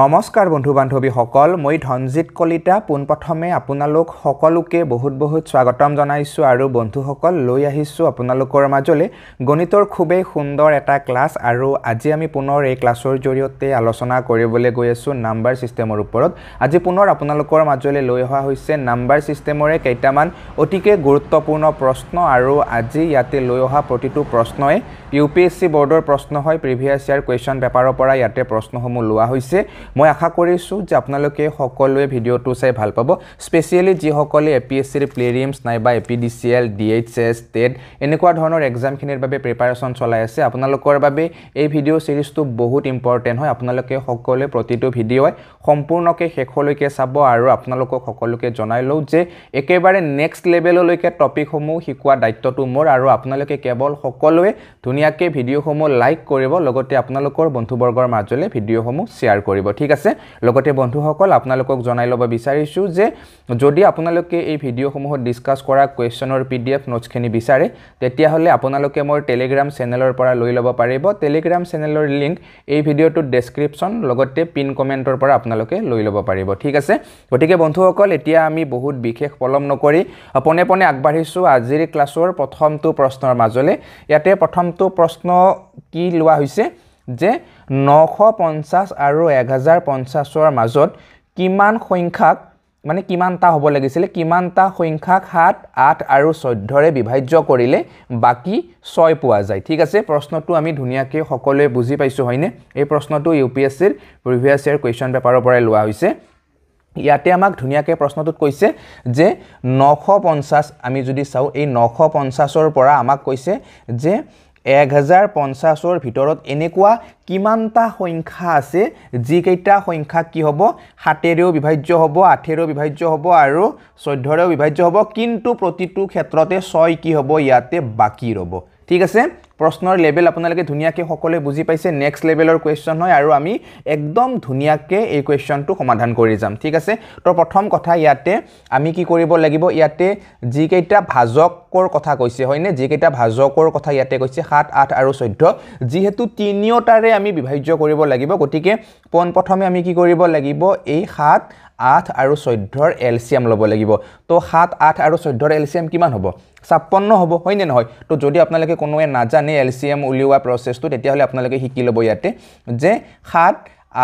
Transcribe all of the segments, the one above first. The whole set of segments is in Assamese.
নমস্কাৰ বন্ধু বান্ধৱীসকল মই ধনজিত কলিতা পোনপ্ৰথমে আপোনালোক সকলোকে বহুত বহুত স্বাগতম জনাইছোঁ আৰু বন্ধুসকল লৈ আহিছোঁ আপোনালোকৰ মাজলৈ গণিতৰ খুবেই সুন্দৰ এটা ক্লাছ আৰু আজি আমি পুনৰ এই ক্লাছৰ জৰিয়তে আলোচনা কৰিবলৈ গৈ আছোঁ নাম্বাৰ ছিষ্টেমৰ ওপৰত আজি পুনৰ আপোনালোকৰ মাজলৈ লৈ অহা হৈছে নাম্বাৰ ছিষ্টেমৰে কেইটামান অতিকৈ গুৰুত্বপূৰ্ণ প্ৰশ্ন আৰু আজি ইয়াতে লৈ অহা প্ৰতিটো প্ৰশ্নই ইউ পি এছ চি বৰ্ডৰ প্ৰশ্ন হয় প্ৰিভিয়াছ ইয়াৰ কুৱেশ্যন পেপাৰৰ পৰা ইয়াতে প্ৰশ্নসমূহ লোৱা হৈছে মই আশা কৰিছোঁ যে আপোনালোকে সকলোৱে ভিডিঅ'টো চাই ভাল পাব স্পেচিয়েলি যিসকলে এ পি এছ চিৰ প্লেৰিমছ নাইবা A P D C L D H S TET এনেকুৱা ধৰণৰ এক্সামখিনিৰ বাবে প্ৰিপাৰেশ্যন চলাই আছে আপোনালোকৰ বাবে এই ভিডিঅ' ছিৰিজটো বহুত ইম্পৰ্টেণ্ট হয় আপোনালোকে সকলোৱে প্ৰতিটো ভিডিঅ'ই সম্পূৰ্ণকৈ শেষলৈকে চাব আৰু আপোনালোকক সকলোকে জনাই লওঁ যে একেবাৰে নেক্সট লেভেললৈকে টপিকসমূহ শিকোৱা দায়িত্বটো মোৰ আৰু আপোনালোকে কেৱল সকলোৱে ধুনীয়াকৈ ভিডিঅ'সমূহ লাইক কৰিব লগতে আপোনালোকৰ বন্ধুবৰ্গৰ মাজলৈ ভিডিঅ'সমূহ শ্বেয়াৰ কৰিব ঠিক আছে লগতে বন্ধুসকল আপোনালোকক জনাই ল'ব বিচাৰিছোঁ যে যদি আপোনালোকে এই ভিডিঅ'সমূহত ডিছকাছ কৰা কুৱেশ্যনৰ পি ডি এফ নোটছখিনি বিচাৰে তেতিয়াহ'লে আপোনালোকে মোৰ টেলিগ্ৰাম চেনেলৰ পৰা লৈ ল'ব পাৰিব টেলিগ্ৰাম চেনেলৰ লিংক এই ভিডিঅ'টোত ডেছক্ৰিপশ্যন লগতে পিন কমেণ্টৰ পৰা আপোনালোকে লৈ ল'ব পাৰিব ঠিক আছে গতিকে বন্ধুসকল এতিয়া আমি বহুত বিশেষ পলম নকৰি পোনে পোনে আগবাঢ়িছোঁ আজিৰ ক্লাছৰ প্ৰথমটো প্ৰশ্নৰ মাজলৈ ইয়াতে প্ৰথমটো প্ৰশ্ন কি লোৱা হৈছে যে নশ পঞ্চাছ আৰু এহেজাৰ পঞ্চাছৰ মাজত কিমান সংখ্যাক মানে কিমানটা হ'ব লাগিছিলে কিমানটা সংখ্যাক সাত আঠ আৰু চৈধ্যৰে বিভাজ্য কৰিলে বাকী ছয় পোৱা যায় ঠিক আছে প্ৰশ্নটো আমি ধুনীয়াকৈ সকলোৱে বুজি পাইছোঁ হয়নে এই প্ৰশ্নটো ইউ পি এছ চিৰ প্ৰিভিয়াছ ইয়েৰ কুৱেশ্যন পেপাৰৰ পৰাই লোৱা হৈছে ইয়াতে আমাক ধুনীয়াকৈ প্ৰশ্নটোত কৈছে যে নশ পঞ্চাছ আমি যদি চাওঁ এই নশ পঞ্চাছৰ পৰা আমাক কৈছে যে এক হাজাৰ পঞ্চাছৰ ভিতৰত এনেকুৱা কিমানটা সংখ্যা আছে যিকেইটা সংখ্যা কি হ'ব সাতেৰেও বিভাজ্য হ'ব আঠেৰেও বিভাজ্য হ'ব আৰু চৈধ্যৰেও বিভাজ্য হ'ব কিন্তু প্ৰতিটো ক্ষেত্ৰতে ছয় কি হ'ব ইয়াতে বাকী ৰ'ব ঠিক আছে প্ৰশ্নৰ লেভেল আপোনালোকে ধুনীয়াকৈ সকলোৱে বুজি পাইছে নেক্সট লেভেলৰ কুৱেশ্যন হয় আৰু আমি একদম ধুনীয়াকৈ এই কুৱেশ্যনটো সমাধান কৰি যাম ঠিক আছে তো প্ৰথম কথা ইয়াতে আমি কি কৰিব লাগিব ইয়াতে যিকেইটা ভাজকৰ কথা কৈছে হয়নে যিকেইটা ভাজকৰ কথা ইয়াতে কৈছে সাত আঠ আৰু চৈধ্য যিহেতু তিনিওটাৰে আমি বিভাজ্য কৰিব লাগিব গতিকে পোনপ্ৰথমে আমি কি কৰিব লাগিব এই সাত আঠ আৰু চৈধ্যৰ এলচিয়াম ল'ব লাগিব তো সাত আঠ আৰু চৈধ্যৰ এলচিয়াম কিমান হ'ব ছাপন্ন হ'ব হয়নে নহয় তো যদি আপোনালোকে কোনোৱে নাজানে এলচিয়াম উলিওৱা প্ৰচেছটো তেতিয়াহ'লে আপোনালোকে শিকি ল'ব ইয়াতে যে সাত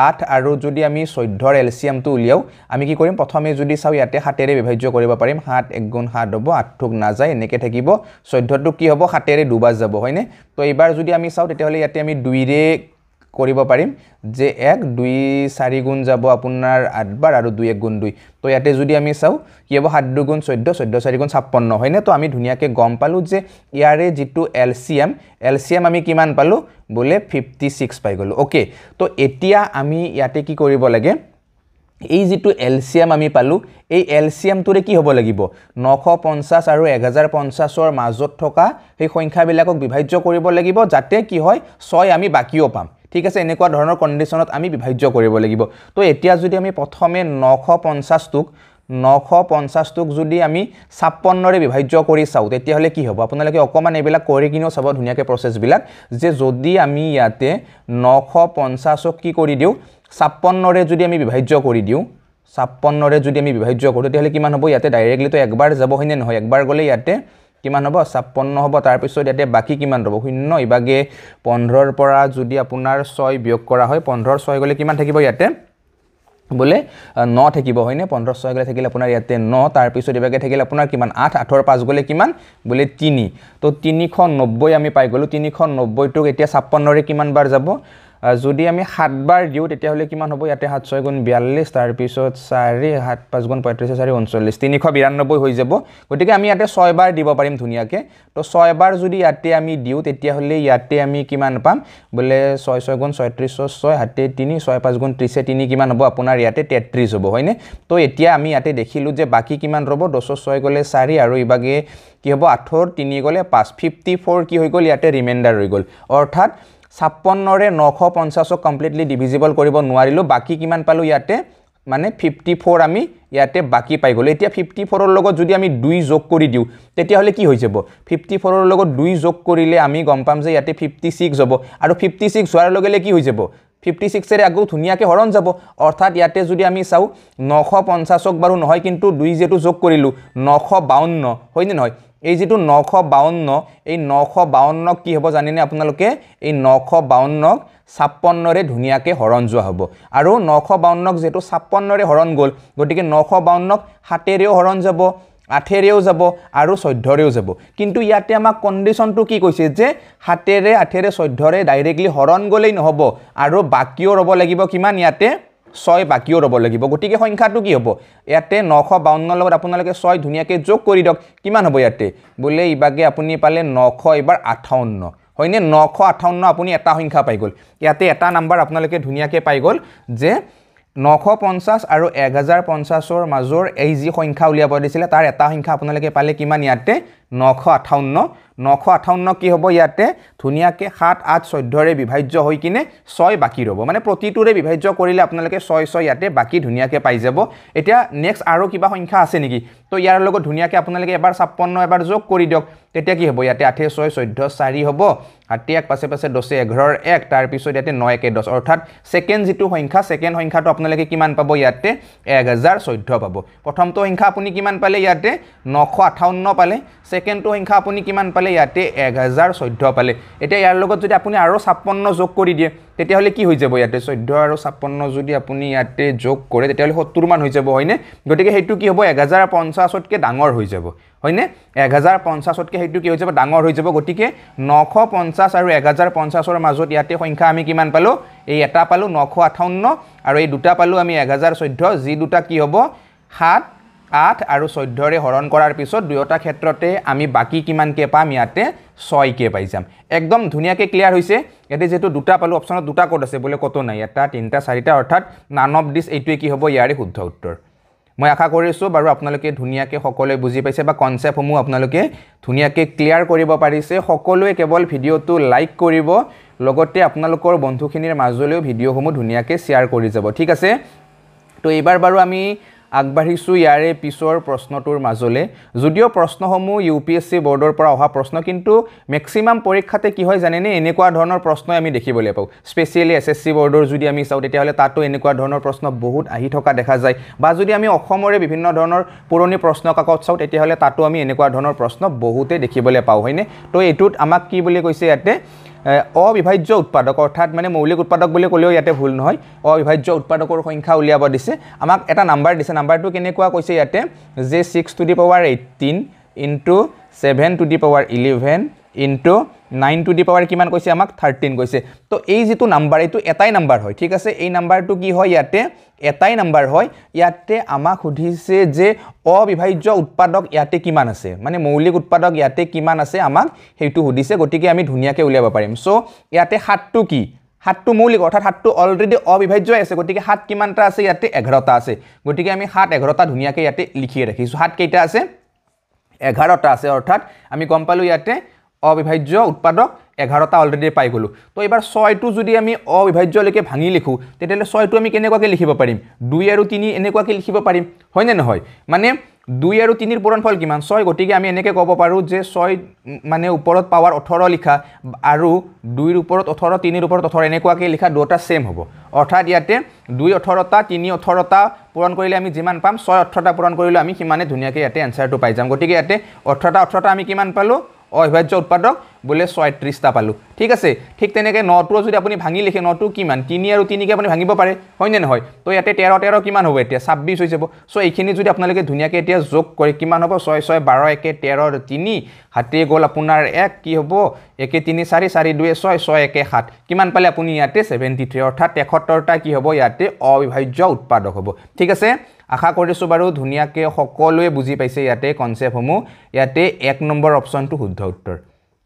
আঠ আৰু যদি আমি চৈধ্যৰ এলচিয়ামটো উলিয়াওঁ আমি কি কৰিম প্ৰথমে যদি চাওঁ ইয়াতে হাতেৰে বিভাজ্য কৰিব পাৰিম সাত এক গুণ সাত হ'ব আঠটোক নাযায় এনেকৈ থাকিব চৈধ্যটো কি হ'ব সাতেৰে দুবাজ যাব হয়নে তো এইবাৰ যদি আমি চাওঁ তেতিয়াহ'লে ইয়াতে আমি দুইৰে কৰিব পাৰিম যে এক দুই চাৰি গুণ যাব আপোনাৰ আঠ বাৰ আৰু দুই এক গুণ দুই তো ইয়াতে যদি আমি চাওঁ কি হ'ব সাত দুগুণ চৈধ্য চৈধ্য চাৰি গুণ ছাপন্ন হয়নে তো আমি ধুনীয়াকৈ গম পালোঁ যে ইয়াৰে যিটো L C M L C M আমি কিমান পালোঁ বোলে ফিফটি ছিক্স পাই গ'লোঁ অ'কে তো এতিয়া আমি ইয়াতে কি কৰিব লাগে এই যিটো এল চি এম আমি পালোঁ এই এল চি এমটোৰে কি হ'ব লাগিব নশ পঞ্চাছ আৰু এহেজাৰ পঞ্চাছৰ মাজত থকা সেই সংখ্যাবিলাকক বিভাজ্য কৰিব লাগিব যাতে কি হয় ছয় আমি বাকীও পাম ঠিক আছে এনেকুৱা ধৰণৰ কণ্ডিশ্যনত আমি বিভাজ্য কৰিব লাগিব তো এতিয়া যদি আমি প্ৰথমে নশ পঞ্চাছটোক নশ পঞ্চাছটোক যদি আমি ছাপন্নৰে বিভাজ্য কৰি চাওঁ তেতিয়াহ'লে কি হ'ব আপোনালোকে অকণমান এইবিলাক কৰি কিনেও চাব ধুনীয়াকৈ প্ৰচেছবিলাক যে যদি আমি ইয়াতে নশ পঞ্চাছক কি কৰি দিওঁ ছাপন্নৰে যদি আমি বিভাজ্য কৰি দিওঁ ছাপন্নৰে যদি আমি বিভাজ্য কৰোঁ তেতিয়াহ'লে কিমান হ'ব ইয়াতে ডাইৰেক্টলিতো একবাৰ যাব হয়নে নহয় একবাৰ গ'লে ইয়াতে কিমান হ'ব ছাপন্ন হ'ব তাৰপিছত ইয়াতে বাকী কিমান ৰ'ব শূন্য ইভাগে পোন্ধৰৰ পৰা যদি আপোনাৰ ছয় বিয়োগ কৰা হয় পোন্ধৰ ছয় গ'লে কিমান থাকিব ইয়াতে বোলে ন থাকিব হয়নে পোন্ধৰ ছয় গ'লে থাকিলে আপোনাৰ ইয়াতে ন তাৰপিছত ইভাগে থাকিলে আপোনাৰ কিমান আঠ আঠৰ পাঁচ গ'লে কিমান বোলে তিনি তো তিনিশ নব্বৈ আমি পাই গ'লোঁ তিনিশ নব্বৈটোক এতিয়া ছাপন্নৰে কিমানবাৰ যাব যদি আমি সাতবাৰ দিওঁ তেতিয়াহ'লে কিমান হ'ব ইয়াতে সাত ছয় গুণ বিয়াল্লিছ তাৰপিছত চাৰি সাত পাঁচ গুণ পঁয়ত্ৰিছ চাৰি ঊনচল্লিছ তিনিশ বিৰান্নব্বৈ হৈ যাব গতিকে আমি ইয়াতে ছয়বাৰ দিব পাৰিম ধুনীয়াকৈ তো ছয়বাৰ যদি ইয়াতে আমি দিওঁ তেতিয়াহ'লে ইয়াতে আমি কিমান পাম বোলে ছয় ছয় গুণ ছয়ত্ৰিছ ছয় ষাঠি তিনি ছয় পাঁচ গুণ ত্ৰিছে তিনি কিমান হ'ব আপোনাৰ ইয়াতে তেত্ৰিছ হ'ব হয়নে তো এতিয়া আমি ইয়াতে দেখিলোঁ যে বাকী কিমান ৰ'ব দছৰ ছয় গ'লে চাৰি আৰু ইভাগে কি হ'ব আঠৰ তিনি গ'লে পাঁচ ফিফটি ফ'ৰ কি হৈ গ'ল ইয়াতে ৰিমাইণ্ডাৰ হৈ গ'ল অৰ্থাৎ ছাপন্নৰে নশ পঞ্চাছক কমপ্লিটলি ডিভিজিবল কৰিব নোৱাৰিলোঁ বাকী কিমান পালোঁ ইয়াতে মানে ফিফটি ফ'ৰ আমি ইয়াতে বাকী পাই গ'লোঁ এতিয়া ফিফটি ফ'ৰৰ লগত যদি আমি দুই যোগ কৰি দিওঁ তেতিয়াহ'লে কি হৈ যাব ফিফটি ফ'ৰৰ লগত দুই যোগ কৰিলে আমি গম পাম যে ইয়াতে ফিফটি ছিক্স হ'ব আৰু ফিফটি ছিক্স হোৱাৰ লগে লগে কি হৈ যাব ফিফটি ছিক্সেৰে আকৌ ধুনীয়াকৈ হৰণ যাব অৰ্থাৎ ইয়াতে যদি আমি চাওঁ নশ পঞ্চাছক বাৰু নহয় কিন্তু দুই যিহেতু যোগ কৰিলোঁ নশ বাউন্ন হয়নে নহয় এই যিটো নশ বাৱন্ন এই নশ বাৱন্নক কি হব জানেনে আপোনালোকে এই নশ বাৱন্নক ছাপন্নৰে ধুনীয়াকৈ হৰণ যোৱা হব আৰু নশ বাৱন্নক যিহেতু ছাপন্নৰে হৰণ গল গতিকে নশ বাৱন্নক সাতেৰেও হৰণ যাব আঠেৰেও যাব আৰু চৈধ্যৰেও যাব কিন্তু ইয়াতে আমাক কণ্ডিশ্যনটো কি কৈছে যে সাতেৰে আঠেৰে চৈধ্যৰে ডাইৰেক্টলি হৰণ গ'লেই নহ'ব আৰু বাকীও ৰ'ব লাগিব কিমান ইয়াতে ছয় বাকীও ৰ'ব লাগিব গতিকে সংখ্যাটো কি হ'ব ইয়াতে নশ বাৱন্নৰ লগত আপোনালোকে ছয় ধুনীয়াকৈ যোগ কৰি দিয়ক কিমান হ'ব ইয়াতে বোলে ইভাগে আপুনি পালে নশ এইবাৰ আঠাৱন্ন হয়নে নশ আঠাৱন্ন আপুনি এটা সংখ্যা পাই গ'ল ইয়াতে এটা নাম্বাৰ আপোনালোকে ধুনীয়াকৈ পাই গ'ল যে নশ পঞ্চাছ আৰু এক হাজাৰ পঞ্চাছৰ মাজৰ এই যি সংখ্যা উলিয়াব দিছিলে তাৰ এটা সংখ্যা আপোনালোকে পালে কিমান ইয়াতে নশ আঠাৱন্ন নশ আঠাৱন্ন কি হ'ব ইয়াতে ধুনীয়াকৈ সাত আঠ চৈধ্যৰে বিভাজ্য হৈ কিনে ছয় বাকী ৰ'ব মানে প্ৰতিটোৰে বিভাজ্য কৰিলে আপোনালোকে ছয় ছয় ইয়াতে বাকী ধুনীয়াকৈ পাই যাব এতিয়া নেক্সট আৰু কিবা সংখ্যা আছে নেকি তো ইয়াৰ লগত ধুনীয়াকৈ আপোনালোকে এবাৰ ছাপন্ন এবাৰ যোগ কৰি দিয়ক তেতিয়া কি হ'ব ইয়াতে আঠে ছয় চৈধ্য চাৰি হ'ব আঠে এক পাছে পাছে দছে এঘাৰ এক তাৰপিছত ইয়াতে ন একে দহ অৰ্থাৎ ছেকেণ্ড যিটো সংখ্যা ছেকেণ্ড সংখ্যাটো আপোনালোকে কিমান পাব ইয়াতে এক হাজাৰ চৈধ্য পাব প্ৰথমটো সংখ্যা আপুনি কিমান পালে ইয়াতে নশ আঠাৱন্ন পালে ছেকেণ্ডটো সংখ্যা আপুনি কিমান পালে ইয়াতে এক হাজাৰ চৈধ্য পালে এতিয়া ইয়াৰ লগত যদি আপুনি আৰু ছাপন্ন যোগ কৰি দিয়ে তেতিয়াহ'লে কি হৈ যাব ইয়াতে চৈধ্য আৰু ছাপন্ন যদি আপুনি ইয়াতে যোগ কৰে তেতিয়াহ'লে সত্তৰমান হৈ যাব হয়নে গতিকে সেইটো কি হ'ব এক হাজাৰ পঞ্চাছতকৈ ডাঙৰ হৈ যাব হয়নে এক হাজাৰ পঞ্চাছতকৈ সেইটো কি হৈ যাব ডাঙৰ হৈ যাব গতিকে নশ পঞ্চাছ আৰু এক হাজাৰ পঞ্চাছৰ মাজত ইয়াতে সংখ্যা আমি কিমান পালোঁ এই এটা পালোঁ নশ আঠাৱন্ন আৰু এই দুটা পালোঁ আমি এক হাজাৰ চৈধ্য যি দুটা কি হ'ব সাত আঠ আৰু চৈধ্যৰে হৰণ কৰাৰ পিছত দুয়োটা ক্ষেত্ৰতে আমি বাকী কিমানকৈ পাম ইয়াতে ছয়কৈ পাই যাম একদম ধুনীয়াকৈ ক্লিয়াৰ হৈছে ইয়াতে যিহেতু দুটা পালোঁ অপশ্যনত দুটা ক'ত আছে বোলে ক'তো নাই এটা তিনিটা চাৰিটা অৰ্থাৎ নান অফ ডিছ এইটোৱে কি হ'ব ইয়াৰে শুদ্ধ উত্তৰ মই আশা কৰিছোঁ বাৰু আপোনালোকে ধুনীয়াকৈ সকলোৱে বুজি পাইছে বা কনচেপ্টসমূহ আপোনালোকে ধুনীয়াকৈ ক্লিয়াৰ কৰিব পাৰিছে সকলোৱে কেৱল ভিডিঅ'টো লাইক কৰিব লগতে আপোনালোকৰ বন্ধুখিনিৰ মাজলৈও ভিডিঅ'সমূহ ধুনীয়াকৈ শ্বেয়াৰ কৰি যাব ঠিক আছে তো এইবাৰ বাৰু আমি আগবাঢ়িছোঁ ইয়াৰে পিছৰ প্ৰশ্নটোৰ মাজলৈ যদিও প্ৰশ্নসমূহ ইউ পি এছ চি বৰ্ডৰ পৰা অহা প্ৰশ্ন কিন্তু মেক্সিমাম পৰীক্ষাতে কি হয় জানেনে এনেকুৱা ধৰণৰ প্ৰশ্নই আমি দেখিবলৈ পাওঁ স্পেচিয়েলি এছ এছ চি বৰ্ডৰ যদি আমি চাওঁ তেতিয়াহ'লে তাতো এনেকুৱা ধৰণৰ প্ৰশ্ন বহুত আহি থকা দেখা যায় বা যদি আমি অসমৰে বিভিন্ন ধৰণৰ পুৰণি প্ৰশ্ন কাকত চাওঁ তেতিয়াহ'লে তাতো আমি এনেকুৱা ধৰণৰ প্ৰশ্ন বহুতেই দেখিবলৈ পাওঁ হয়নে তো এইটোত আমাক কি বুলি কৈছে ইয়াতে অবিভাজ্য উৎপাদক অৰ্থাৎ মানে মৌলিক উৎপাদক বলে কলেও ইয়াতে ভুল নহয় অবিভাজ্য উৎপাদকৰ সংখ্যা উলিয়াব দিছে আমাক এটা নাম্বাৰ দিছে নাম্বাৰটো কেনেকুয়া কৈছে ইয়াতে যে 6 to the power 18 into 7 to the power 11 into nine to the power কিমান কৈছে আমাক থাৰ্টিন কৈছে তো এই যিটো নাম্বাৰ এইটো এটাই নাম্বাৰ হয় ঠিক আছে এই নাম্বাৰটো কি হয় ইয়াতে এটাই নাম্বাৰ হয় ইয়াতে আমাক সুধিছে যে অবিভাজ্য উৎপাদক ইয়াতে কিমান আছে মানে মৌলিক উৎপাদক ইয়াতে কিমান আছে আমাক সেইটো সুধিছে গতিকে আমি ধুনীয়াকৈ উলিয়াব পাৰিম চ' ইয়াতে সাতটো কি সাতটো মৌলিক অৰ্থাৎ সাতটো অলৰেডি অবিভাজ্যই আছে গতিকে সাত কিমানটা আছে ইয়াতে এঘাৰটা আছে গতিকে আমি সাত এঘাৰটা ধুনীয়াকৈ ইয়াতে লিখিয়ে ৰাখিছোঁ সাত কেইটা আছে এঘাৰটা আছে অৰ্থাৎ আমি গম পালোঁ ইয়াতে অবিভাজ্য উৎপাদক এঘাৰটা অলৰেডি পাই গ'লোঁ তো এইবাৰ ছয়টো যদি আমি অবিভাজ্যলৈকে ভাঙি লিখোঁ তেতিয়াহ'লে ছয়টো আমি কেনেকুৱাকৈ লিখিব পাৰিম দুই আৰু তিনি এনেকুৱাকৈ লিখিব পাৰিম হয়নে নহয় মানে দুই আৰু তিনিৰ পূৰণ ফল কিমান ছয় গতিকে আমি এনেকৈ ক'ব পাৰোঁ যে ছয় মানে ওপৰত পাৱাৰ ওঠৰ লিখা আৰু দুইৰ ওপৰত ওঠৰ তিনিৰ ওপৰত ওঠৰ এনেকুৱাকৈ লিখা দুটা ছেম হ'ব অৰ্থাৎ ইয়াতে দুই ওঠৰটা তিনি ওঠৰটা পূৰণ কৰিলে আমি যিমান পাম ছয় ওঠৰটা পূৰণ কৰিলেও আমি সিমানে ধুনীয়াকৈ ইয়াতে এনচাৰটো পাই যাম গতিকে ইয়াতে ওঠৰটা ওঠৰটা আমি কিমান পালোঁ अभ्राज्य उत्पादक বোলে ছয় ত্ৰিছটা পালোঁ ঠিক আছে ঠিক তেনেকৈ নটোও যদি আপুনি ভাঙি লিখে নটো কিমান তিনি আৰু তিনিকৈ আপুনি ভাঙিব পাৰে হয়নে নহয় তো ইয়াতে তেৰ তেৰ কিমান হ'ব এতিয়া ছাব্বিছ হৈ যাব চ' এইখিনি যদি আপোনালোকে ধুনীয়াকৈ এতিয়া যোগ কৰে কিমান হ'ব ছয় ছয় বাৰ একে তেৰ তিনি হাতীয়ে গ'ল আপোনাৰ এক কি হ'ব একে তিনি চাৰি চাৰি দুই ছয় ছয় একে সাত কিমান পালে আপুনি ইয়াতে ছেভেণ্টি থ্ৰী অৰ্থাৎ তেসত্তৰটা কি হ'ব ইয়াতে অবিভাজ্য উৎপাদক হ'ব ঠিক আছে আশা কৰিছোঁ বাৰু ধুনীয়াকৈ সকলোৱে বুজি পাইছে ইয়াতে কনচেপ্টসমূহ ইয়াতে এক নম্বৰ অপশ্যনটো শুদ্ধ উত্তৰ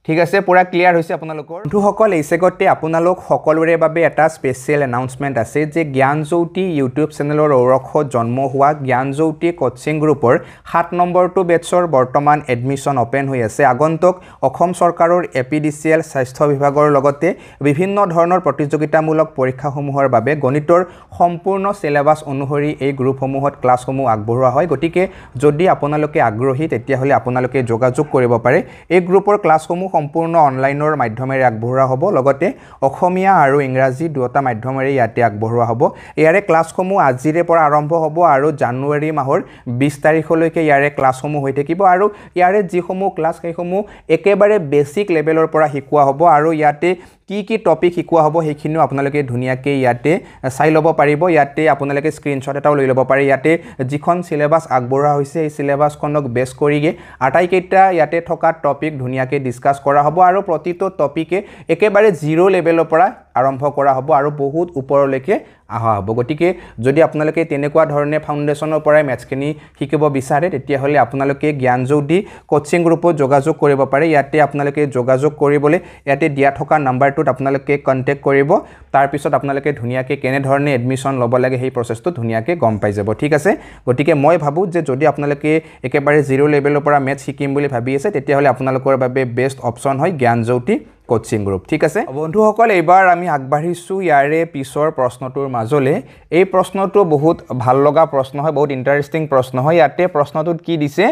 ঠিক আছে পুৰা ক্লিয়াৰ হৈছে আপোনালোকৰ বন্ধুসকল এই চেগতে আপোনালোক সকলোৰে বাবে এটা স্পেচিয়েল এনাউন্সমেণ্ট আছে যে জ্ঞান জ্যোতি ইউটিউব চেনেলৰ ঔৰক্ষ জন্ম হোৱা জ্ঞান জ্যোতি কোচিং গ্ৰুপৰ সাত নম্বৰটো বেটছৰ বৰ্তমান এডমিশ্যন অ'পেন হৈ আছে আগন্তুক অসম চৰকাৰৰ A P D C L স্বাস্থ্য বিভাগৰ লগতে বিভিন্ন ধৰণৰ প্ৰতিযোগিতামূলক পৰীক্ষাসমূহৰ বাবে গণিতৰ সম্পূৰ্ণ চিলেবাছ অনুসৰি এই গ্ৰুপসমূহত ক্লাছসমূহ আগবঢ়োৱা হয় গতিকে যদি আপোনালোকে আগ্ৰহী তেতিয়াহ'লে আপোনালোকে যোগাযোগ কৰিব পাৰে এই গ্ৰুপৰ ক্লাছসমূহ সম্পূৰ্ণ অনলাইনৰ মাধ্যমেৰে আগবঢ়োৱা হ'ব লগতে অসমীয়া আৰু ইংৰাজী দুয়োটা মাধ্যমেৰে ইয়াতে আগবঢ়োৱা হ'ব ইয়াৰে ক্লাছসমূহ আজিৰে পৰা আৰম্ভ হ'ব আৰু জানুৱাৰী মাহৰ বিছ তাৰিখলৈকে ইয়াৰে ক্লাছসমূহ হৈ থাকিব আৰু ইয়াৰে যিসমূহ ক্লাছ সেইসমূহ একেবাৰে বেছিক লেভেলৰ পৰা শিকোৱা হ'ব আৰু ইয়াতে কি কি টপিক শিকোৱা হ'ব সেইখিনিও আপোনালোকে ধুনীয়াকৈ ইয়াতে চাই ল'ব পাৰিব ইয়াতে আপোনালোকে স্ক্ৰীণশ্বট এটাও লৈ ল'ব পাৰে ইয়াতে যিখন চিলেবাছ আগবঢ়োৱা হৈছে সেই চিলেবাছখনক বেছ কৰিয়ে আটাইকেইটা ইয়াতে থকা টপিক ধুনীয়াকৈ ডিছকাছ কৰা হ'ব আৰু প্ৰতিটো টপিকে একেবাৰে জিৰ' লেভেলৰ পৰা আৰম্ভ কৰা হ'ব আৰু বহুত ওপৰলৈকে অহা হ'ব গতিকে যদি আপোনালোকে তেনেকুৱা ধৰণে ফাউণ্ডেশ্যনৰ পৰাই মেথছখিনি শিকিব বিচাৰে তেতিয়াহ'লে আপোনালোকে জ্ঞানজ্যোতি কোচিং গ্ৰুপত যোগাযোগ কৰিব পাৰে ইয়াতে আপোনালোকে যোগাযোগ কৰিবলৈ ইয়াতে দিয়া থকা নাম্বাৰটোত আপোনালোকে কণ্টেক্ট কৰিব তাৰপিছত আপোনালোকে ধুনীয়াকৈ কেনেধৰণে এডমিশ্যন ল'ব লাগে সেই প্ৰচেছটো ধুনীয়াকৈ গম পাই যাব ঠিক আছে গতিকে মই ভাবোঁ যে যদি আপোনালোকে একেবাৰে জিৰ' লেভেলৰ পৰা মেথছ শিকিম বুলি ভাবি আছে তেতিয়াহ'লে আপোনালোকৰ বাবে বেষ্ট অপশ্যন হয় জ্ঞানজ্যোতি কোচিং গ্ৰুপ ঠিক আছে বন্ধুসকল এইবাৰ আমি আগবাঢ়িছোঁ ইয়াৰে পিছৰ প্ৰশ্নটোৰ মাজলৈ এই প্ৰশ্নটো বহুত ভাল লগা প্ৰশ্ন হয় বহুত ইণ্টাৰেষ্টিং প্ৰশ্ন হয় ইয়াতে প্ৰশ্নটোত কি দিছে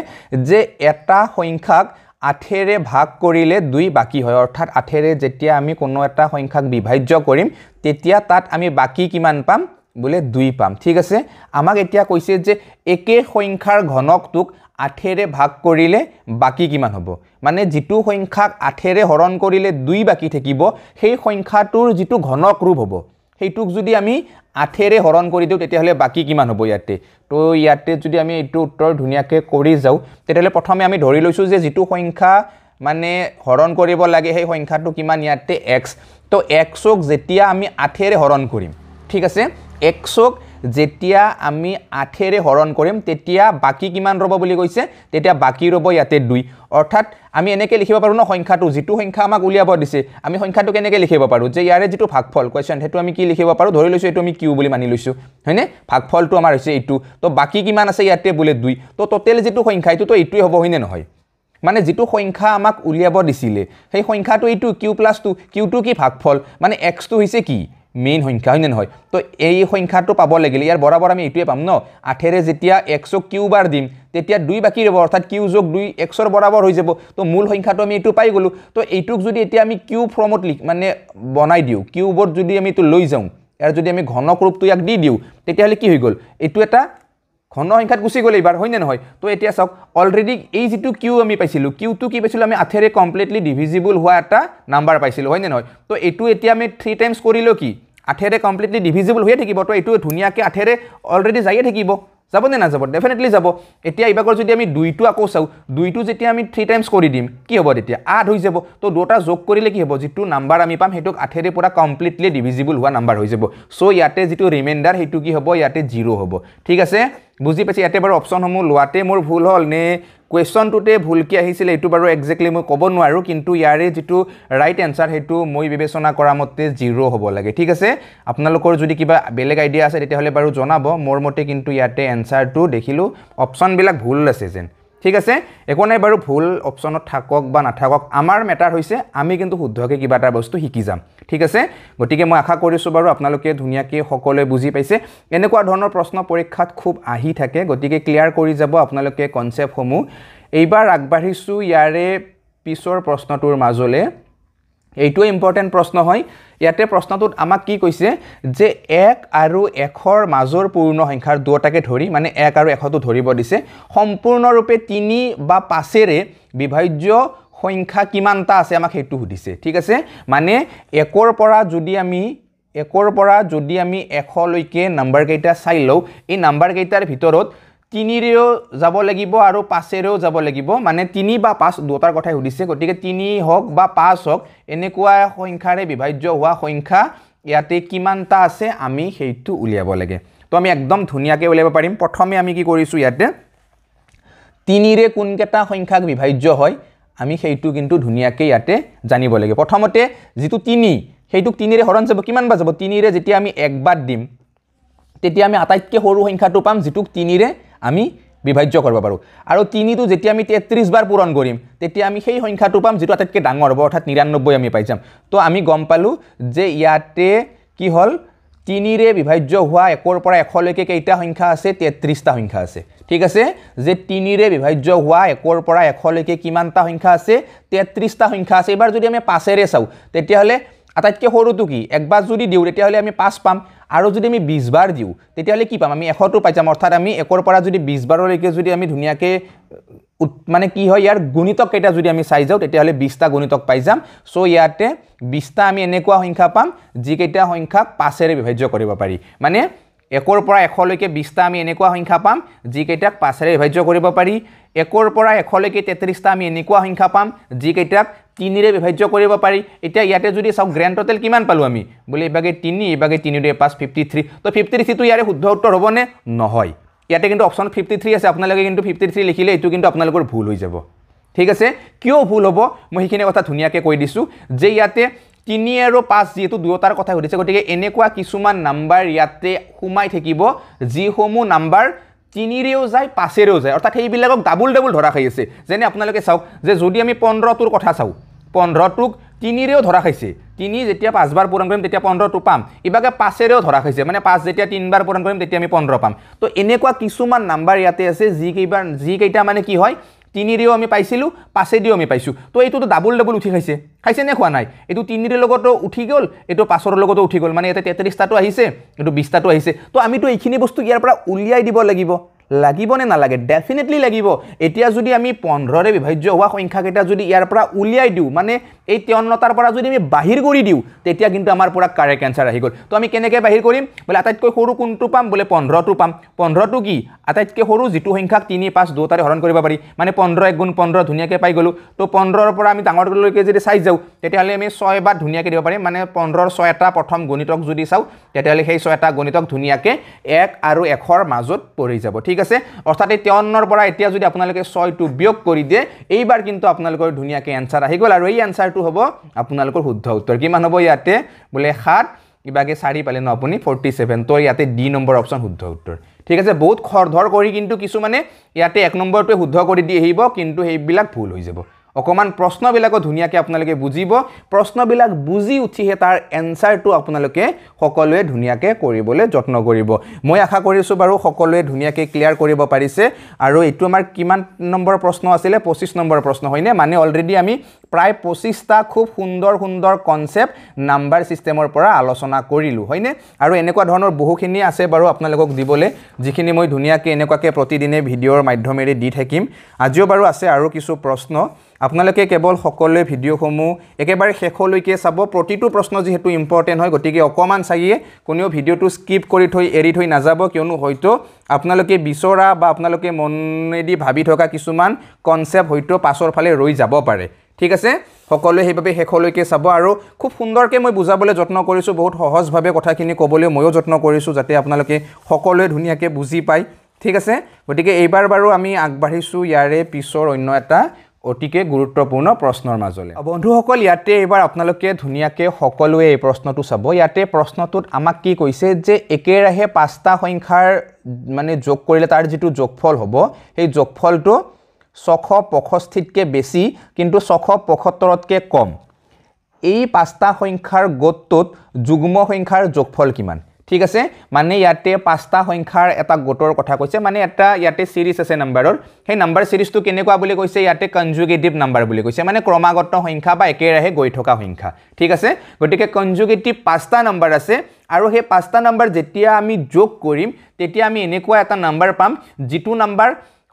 যে এটা সংখ্যাক আঠেৰে ভাগ কৰিলে দুই বাকী হয় অৰ্থাৎ আঠেৰে যেতিয়া আমি কোনো এটা সংখ্যাক বিভাজ্য কৰিম তেতিয়া তাত আমি বাকী কিমান পাম বোলে দুই পাম ঠিক আছে আমাক এতিয়া কৈছে যে একে সংখ্যাৰ ঘনকটোক আঠেৰে ভাগ কৰিলে বাকী কিমান হ'ব মানে যিটো সংখ্যাক আঠেৰে হৰণ কৰিলে দুই বাকী থাকিব সেই সংখ্যাটোৰ যিটো ঘনক ৰূপ হ'ব সেইটোক যদি আমি আঠেৰে হৰণ কৰি দিওঁ তেতিয়াহ'লে বাকী কিমান হ'ব ইয়াতে তো ইয়াতে যদি আমি এইটো উত্তৰ ধুনীয়াকৈ কৰি যাওঁ তেতিয়াহ'লে প্ৰথমে আমি ধৰি লৈছোঁ যে যিটো সংখ্যা মানে হৰণ কৰিব লাগে সেই সংখ্যাটো কিমান ইয়াতে এক্স তো এক্সক যেতিয়া আমি আঠেৰে হৰণ কৰিম ঠিক আছে এক্সক যেতিয়া আমি আঠেৰে হৰণ কৰিম তেতিয়া বাকী কিমান ৰ'ব বুলি কৈছে তেতিয়া বাকী ৰ'ব ইয়াতে দুই অৰ্থাৎ আমি এনেকৈ লিখিব পাৰোঁ ন সংখ্যাটো যিটো সংখ্যা আমাক উলিয়াব দিছে আমি সংখ্যাটো কেনেকৈ লিখিব পাৰোঁ যে ইয়াৰে যিটো ভাগফল কুৱেশ্যন সেইটো আমি কি লিখিব পাৰোঁ ধৰি লৈছোঁ এইটো আমি কিউ বুলি মানি লৈছোঁ হয়নে ভাগফলটো আমাৰ হৈছে এইটো তো বাকী কিমান আছে ইয়াতে বোলে দুই তো ট'টেল যিটো সংখ্যা এইটোতো এইটোৱে হ'ব হয়নে নহয় মানে যিটো সংখ্যা আমাক উলিয়াব দিছিলে সেই সংখ্যাটো এইটো কিউ প্লাছ টু কিউটো কি ভাগফল মানে এক্সটো হৈছে কি মেইন সংখ্যা হয়নে নহয় তো এই সংখ্যাটো পাব লাগিলে ইয়াৰ বৰাবৰ আমি এইটোৱে পাম ন আঠেৰে যেতিয়া এক্সক কিউ বাৰ দিম তেতিয়া দুই বাকী ৰ'ব অৰ্থাৎ কিউ যোগ দুই এক্সৰ বৰাবৰ হৈ যাব তো মূল সংখ্যাটো আমি এইটো পাই গ'লোঁ তো এইটোক যদি এতিয়া আমি কিউ ফৰ্মত লিখ মানে বনাই দিওঁ কিউবত যদি আমি এইটো লৈ যাওঁ ইয়াৰ যদি আমি ঘনক ৰূপটো ইয়াক দি দিওঁ তেতিয়াহ'লে কি হৈ গ'ল এইটো এটা ঘন সংখ্যাত গুচি গ'ল এইবাৰ হয়নে নহয় তো এতিয়া চাওক অলৰেডি এই যিটো কিউ আমি পাইছিলোঁ কিউটো কি পাইছিলোঁ আমি আঠেৰে কমপ্লিটলি ডিভিজিবল হোৱা এটা নাম্বাৰ পাইছিলোঁ হয়নে নহয় তো এইটো এতিয়া আমি থ্ৰী টাইমছ কৰিলেও কি আঠেৰে কমপ্লিটলি ডিভিজিবল হৈয়ে থাকিব তো এইটো ধুনীয়াকৈ আঠেৰে অলৰেডি যায়েই থাকিব যাব নে নাযাব ডেফিনেটলি যাব এতিয়া এইবাৰ যদি আমি দুইটো আকৌ চাওঁ দুইটো যেতিয়া আমি থ্ৰী টাইমছ কৰি দিম কি হ'ব তেতিয়া আঠ হৈ যাব তো দুটা যোগ কৰিলে কি হ'ব যিটো নাম্বাৰ আমি পাম সেইটোক আঠেৰে পৰা কমপ্লিটলি ডিভিজিবল হোৱা নাম্বাৰ হৈ যাব চ' ইয়াতে যিটো ৰিমাইণ্ডাৰ সেইটো কি হ'ব ইয়াতে জিৰ' হ'ব ঠিক আছে বুজি পাইছে ইয়াতে বাৰু অপশ্যনসমূহ লোৱাতে মোৰ ভুল হ'ল নে কুৱেশ্যনটোতে ভুলকি আহিছিলে এইটো বাৰু একজেক্টলি মই ক'ব নোৱাৰোঁ কিন্তু ইয়াৰে যিটো ৰাইট এনচাৰ সেইটো মই বিবেচনা কৰা মতে জিৰ' হ'ব লাগে ঠিক আছে আপোনালোকৰ যদি কিবা বেলেগ আইডিয়া আছে তেতিয়াহ'লে বাৰু জনাব মোৰ মতে কিন্তু ইয়াতে এনচাৰটো দেখিলোঁ অপশ্যনবিলাক ভুল আছে যেন ঠিক আছে একো নাই বাৰু ভুল অপশ্যনত থাকক বা নাথাকক আমাৰ মেটাৰ হৈছে আমি কিন্তু শুদ্ধকৈ কিবা এটা বস্তু শিকি যাম ঠিক আছে গতিকে মই আশা কৰিছোঁ বাৰু আপোনালোকে ধুনীয়াকৈ সকলোৱে বুজি পাইছে এনেকুৱা ধৰণৰ প্ৰশ্ন পৰীক্ষাত খুব আহি থাকে গতিকে ক্লিয়াৰ কৰি যাব আপোনালোকে কনচেপ্টসমূহ এইবাৰ আগবাঢ়িছোঁ ইয়াৰে পিছৰ প্ৰশ্নটোৰ মাজলৈ এইটোৱে ইম্পৰ্টেণ্ট প্ৰশ্ন হয় ইয়াতে প্ৰশ্নটোত আমাক কি কৈছে যে এক আৰু এশৰ মাজৰ পূৰ্ণ সংখ্যাৰ দুটাকে ধৰি মানে এক আৰু এশটো ধৰিব দিছে সম্পূৰ্ণৰূপে তিনি বা পাঁচেৰে বিভাজ্য সংখ্যা কিমানটা আছে আমাক সেইটো সুধিছে ঠিক আছে মানে একৰ পৰা যদি আমি একৰ পৰা যদি আমি এশলৈকে নাম্বাৰকেইটা চাই লওঁ এই নাম্বাৰকেইটাৰ ভিতৰত তিনিৰেও যাব লাগিব আৰু পাঁচেৰেও যাব লাগিব মানে তিনি বা পাঁচ দুটাৰ কথাই সুধিছে গতিকে তিনি হওক বা পাঁচ হওক এনেকুৱা সংখ্যাৰে বিভাজ্য হোৱা সংখ্যা ইয়াতে কিমানটা আছে আমি সেইটো উলিয়াব লাগে তো আমি একদম ধুনীয়াকৈ উলিয়াব পাৰিম প্ৰথমে আমি কি কৰিছোঁ ইয়াতে তিনিৰে কোনকেইটা সংখ্যাক বিভাজ্য হয় আমি সেইটো কিন্তু ধুনীয়াকৈ ইয়াতে জানিব লাগে প্ৰথমতে যিটো তিনি সেইটোক তিনিৰে হৰণ যাব কিমান বাৰ যাব তিনিৰে যেতিয়া আমি এক বাদ দিম তেতিয়া আমি আটাইতকৈ সৰু সংখ্যাটো পাম যিটোক তিনিৰে আমি বিভাজ্য কৰিব পাৰোঁ আৰু তিনিটো যেতিয়া আমি তেত্ৰিছ বাৰ পূৰণ কৰিম তেতিয়া আমি সেই সংখ্যাটো পাম যিটো আটাইতকৈ ডাঙৰ হ'ব অৰ্থাৎ নিৰান্নব্বৈ আমি পাই যাম তো আমি গম পালোঁ যে ইয়াতে কি হ'ল তিনিৰে বিভাজ্য হোৱা একৰ পৰা এশলৈকে কেইটা সংখ্যা আছে তেত্ৰিছটা সংখ্যা আছে ঠিক আছে যে তিনিৰে বিভাজ্য হোৱা একৰ পৰা এশলৈকে কিমানটা সংখ্যা আছে তেত্ৰিছটা সংখ্যা আছে এইবাৰ যদি আমি পাঁচেৰে চাওঁ তেতিয়াহ'লে আটাইতকৈ সৰুটো কি একবাৰ যদি দিওঁ তেতিয়াহ'লে আমি পাঁচ পাম আৰু যদি আমি বিছ বাৰ দিওঁ তেতিয়াহ'লে কি পাম আমি এশটো পাই যাম অৰ্থাৎ আমি একৰ পৰা যদি বিছ বাৰলৈকে যদি আমি ধুনীয়াকৈ মানে কি হয় ইয়াৰ গুণিতককেইটা যদি আমি চাই যাওঁ তেতিয়াহ'লে বিছটা গুণিতক পাই যাম চ' ইয়াতে বিছটা আমি এনেকুৱা সংখ্যা পাম যিকেইটা সংখ্যাক পাঁচেৰে বিভাজ্য কৰিব পাৰি মানে একৰ পৰা এশলৈকে বিছটা আমি এনেকুৱা সংখ্যা পাম যিকেইটাক পাছেৰে বিভাজ্য কৰিব পাৰি একৰ পৰা এশলৈকে তেত্ৰিছটা আমি এনেকুৱা সংখ্যা পাম যিকেইটাক তিনিৰে বিভাজ্য কৰিব পাৰি এতিয়া ইয়াতে যদি চাওক গ্ৰেণ্ড টোটেল কিমান পালোঁ আমি বোলে এইভাগে তিনি এইভাগে তিনিৰে পাঁচ ফিফটি থ্ৰী তো ফিফটি থ্ৰীটো ইয়াৰে শুদ্ধ উত্তৰ হ'বনে নহয় ইয়াতে কিন্তু অপশ্যন ফিফটি থ্ৰী আছে আপোনালোকে কিন্তু ফিফটি থ্ৰী লিখিলে এইটো কিন্তু আপোনালোকৰ ভুল হৈ যাব ঠিক আছে কিয় ভুল হ'ব মই সেইখিনি কথা ধুনীয়াকৈ কৈ দিছোঁ যে ইয়াতে তিনি আৰু পাঁচ যিহেতু দুয়োটাৰ কথা সুধিছে গতিকে এনেকুৱা কিছুমান নাম্বাৰ ইয়াতে সোমাই থাকিব যিসমূহ নাম্বাৰ তিনিৰেও যায় পাঁচেৰেও যায় অৰ্থাৎ সেইবিলাকক ডাবুল ডাবুল ধৰা খাই আছে যেনে আপোনালোকে চাওক যে যদি আমি পোন্ধৰটোৰ কথা চাওঁ পোন্ধৰটোক তিনিৰেও ধৰা খাইছে তিনি যেতিয়া পাঁচবাৰ পূৰণ কৰিম তেতিয়া পোন্ধৰটো পাম ইভাগে পাঁচেৰেও ধৰা খাইছে মানে পাঁচ যেতিয়া তিনিবাৰ পূৰণ কৰিম তেতিয়া আমি পোন্ধৰ পাম তো এনেকুৱা কিছুমান নাম্বাৰ ইয়াতে আছে যিকেইবাৰ যিকেইটা মানে কি হয় তিনিৰেও আমি পাইছিলোঁ পাছেদিও আমি পাইছোঁ তো এইটোতো ডাবল ডাবল উঠি খাইছে খাইছেনে খোৱা নাই এইটো তিনিৰে লগতো উঠি গ'ল এইটো পাছৰ লগতো উঠি গ'ল মানে ইয়াতে তেত্ৰিছটাটো আহিছে এইটো বিছটাটো আহিছে তো আমিতো এইখিনি বস্তু ইয়াৰ পৰা উলিয়াই দিব লাগিব লাগিবনে নালাগে ডেফিনেটলি লাগিব এতিয়া যদি আমি পোন্ধৰৰে বিভাজ্য হোৱা সংখ্যাকেইটা যদি ইয়াৰ পৰা উলিয়াই দিওঁ মানে এই তেওঁতাৰ পৰা যদি আমি বাহিৰ কৰি দিওঁ তেতিয়া কিন্তু আমাৰ পৰা কাৰেক্ট এনচাৰ আহি গ'ল তো আমি কেনেকৈ বাহিৰ কৰিম বোলে আটাইতকৈ সৰু কোনটো পাম বোলে পোন্ধৰটো পাম পোন্ধৰটো কি আটাইতকৈ সৰু যিটো সংখ্যাক তিনি পাঁচ দুটাৰে হৰণ কৰিব পাৰি মানে পোন্ধৰ এক গুণ পোন্ধৰ ধুনীয়াকৈ পাই গ'লোঁ তো পোন্ধৰৰ পৰা আমি ডাঙৰটোলৈকে যদি চাই যাওঁ তেতিয়াহ'লে আমি ছয়বাৰ ধুনীয়াকৈ দিব পাৰিম মানে পোন্ধৰৰ ছয়টা প্ৰথম গণিতক যদি চাওঁ তেতিয়াহ'লে সেই ছয়টা গণিতক ধুনীয়াকৈ এক আৰু এশৰ মাজত পৰি যাব ঠিক আছে আছে অৰ্থাৎ এই তেৱন্নৰ পৰা এতিয়া যদি আপোনালোকে ছয়টো বিয়োগ কৰি দিয়ে এইবাৰ কিন্তু আপোনালোকৰ ধুনীয়াকৈ এনচাৰ আহি গ'ল আৰু এই এনচাৰটো হ'ব আপোনালোকৰ শুদ্ধ উত্তৰ কিমান হ'ব ইয়াতে বোলে সাত কিবাকৈ চাৰি পালে ন আপুনি ফৰ্টি ছেভেন তো ইয়াতে ডি নম্বৰ অপশ্যন শুদ্ধ উত্তৰ ঠিক আছে বহুত খৰধৰ কৰি কিন্তু কিছুমানে ইয়াতে এক নম্বৰটোৱে শুদ্ধ কৰি দি আহিব কিন্তু সেইবিলাক ভুল হৈ যাব অকণমান প্ৰশ্নবিলাকো ধুনীয়াকৈ আপোনালোকে বুজিব প্ৰশ্নবিলাক বুজি উঠিহে তাৰ এনচাৰটো আপোনালোকে সকলোৱে ধুনীয়াকৈ কৰিবলৈ যত্ন কৰিব মই আশা কৰিছোঁ বাৰু সকলোৱে ধুনীয়াকৈ ক্লিয়াৰ কৰিব পাৰিছে আৰু এইটো আমাৰ কিমান নম্বৰ প্ৰশ্ন আছিলে পঁচিছ নম্বৰ প্ৰশ্ন হয়নে মানে অলৰেডি আমি প্ৰায় পঁচিছটা খুব সুন্দৰ সুন্দৰ কনচেপ্ট নাম্বাৰ ছিষ্টেমৰ পৰা আলোচনা কৰিলোঁ হয়নে আৰু এনেকুৱা ধৰণৰ বহুখিনি আছে বাৰু আপোনালোকক দিবলৈ যিখিনি মই ধুনীয়াকৈ এনেকুৱাকৈ প্ৰতিদিনে ভিডিঅ'ৰ মাধ্যমেৰে দি থাকিম আজিও বাৰু আছে আৰু কিছু প্ৰশ্ন আপোনালোকে কেৱল সকলোৱে ভিডিঅ'সমূহ একেবাৰে শেষলৈকে চাব প্ৰতিটো প্ৰশ্ন যিহেতু ইম্পৰ্টেণ্ট হয় গতিকে অকণমান চাগিয়ে কোনেও ভিডিঅ'টো স্কিপ কৰি থৈ এৰি থৈ নাযাব কিয়নো হয়তো আপোনালোকে বিচৰা বা আপোনালোকে মনেদি ভাবি থকা কিছুমান কনচেপ্ট হয়তো পাছৰ ফালে ৰৈ যাব পাৰে ঠিক আছে সকলোৱে সেইবাবে শেষলৈকে চাব আৰু খুব সুন্দৰকৈ মই বুজাবলৈ যত্ন কৰিছোঁ বহুত সহজভাৱে কথাখিনি ক'বলৈ ময়ো যত্ন কৰিছোঁ যাতে আপোনালোকে সকলোৱে ধুনীয়াকৈ বুজি পায় ঠিক আছে গতিকে এইবাৰ বাৰু আমি আগবাঢ়িছোঁ ইয়াৰে পিছৰ অন্য এটা অতিকে গুৰুত্বপূৰ্ণ প্ৰশ্নৰ মাজলৈ বন্ধুসকল ইয়াতে এইবাৰ আপোনালোকে ধুনীয়াকৈ সকলোৱে এই প্ৰশ্নটো চাব ইয়াতে প্ৰশ্নটোত আমাক কি কৈছে যে একেৰাহে পাঁচটা সংখ্যাৰ মানে যোগ কৰিলে তাৰ যিটো যোগফল হ'ব সেই যোগফলটো ছশ পঁয়ষষ্ঠিতকৈ বেছি কিন্তু ছশ পঁয়সত্তৰতকৈ কম এই পাঁচটা সংখ্যাৰ গোটটোত যুগ্ম সংখ্যাৰ যোগফল কিমান ঠিক আছে মানে ইয়াতে পাঁচটা সংখ্যাৰ এটা গোটৰ কথা কৈছে মানে এটা ইয়াতে ছিৰিজ আছে নাম্বাৰৰ সেই নাম্বাৰ ছিৰিজটো কেনেকুৱা বুলি কৈছে ইয়াতে কনজুগেটিভ নাম্বাৰ বুলি কৈছে মানে ক্ৰমাগত সংখ্যা বা একেৰাহে গৈ থকা সংখ্যা ঠিক আছে গতিকে কনজুগেটিভ পাঁচটা নাম্বাৰ আছে আৰু সেই পাঁচটা নাম্বাৰ যেতিয়া আমি যোগ কৰিম তেতিয়া আমি এনেকুৱা এটা নাম্বাৰ পাম যিটো নাম্বাৰ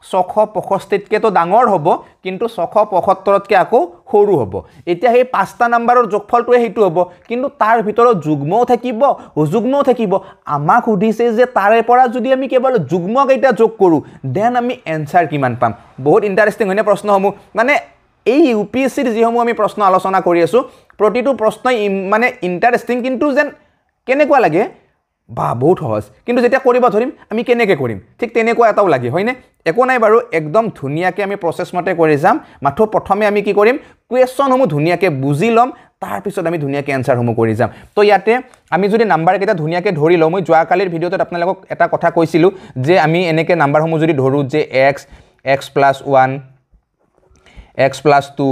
ছশ পঁয়ষষ্ঠিতকৈতো ডাঙৰ হ'ব কিন্তু ছশ পয়সত্তৰতকৈ আকৌ সৰু হ'ব এতিয়া সেই পাঁচটা নাম্বাৰৰ যোগফলটোৱে সেইটো হ'ব কিন্তু তাৰ ভিতৰত যুগ্মও থাকিব অযুগ্মও থাকিব আমাক সুধিছে যে তাৰে পৰা যদি আমি কেৱল যুগ্মকেইটা যোগ কৰোঁ দেন আমি এনচাৰ কিমান পাম বহুত ইণ্টাৰেষ্টিং হয়নে প্ৰশ্নসমূহ মানে এই ইউ পি এছ চিৰ যিসমূহ আমি প্ৰশ্ন আলোচনা কৰি আছোঁ প্ৰতিটো প্ৰশ্নই মানে ইণ্টাৰেষ্টিং কিন্তু যেন কেনেকুৱা লাগে বা বহুত সহজ কিন্তু যেতিয়া কৰিব ধৰিম আমি কেনেকৈ কৰিম ঠিক তেনেকুৱা এটাও লাগে হয়নে একো নাই বাৰু একদম ধুনীয়াকৈ আমি প্ৰচেছমতে কৰি যাম মাথো প্ৰথমে আমি কি কৰিম কুৱেশ্যনসমূহ ধুনীয়াকৈ বুজি ল'ম তাৰপিছত আমি ধুনীয়াকৈ এনচাৰসমূহ কৰি যাম তো ইয়াতে আমি যদি নাম্বাৰকেইটা ধুনীয়াকৈ ধৰি লওঁ মই যোৱাকালিৰ ভিডিঅ'টোত আপোনালোকক এটা কথা কৈছিলোঁ যে আমি এনেকৈ নাম্বাৰসমূহ যদি ধৰোঁ যে X X plus one X plus two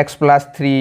X plus three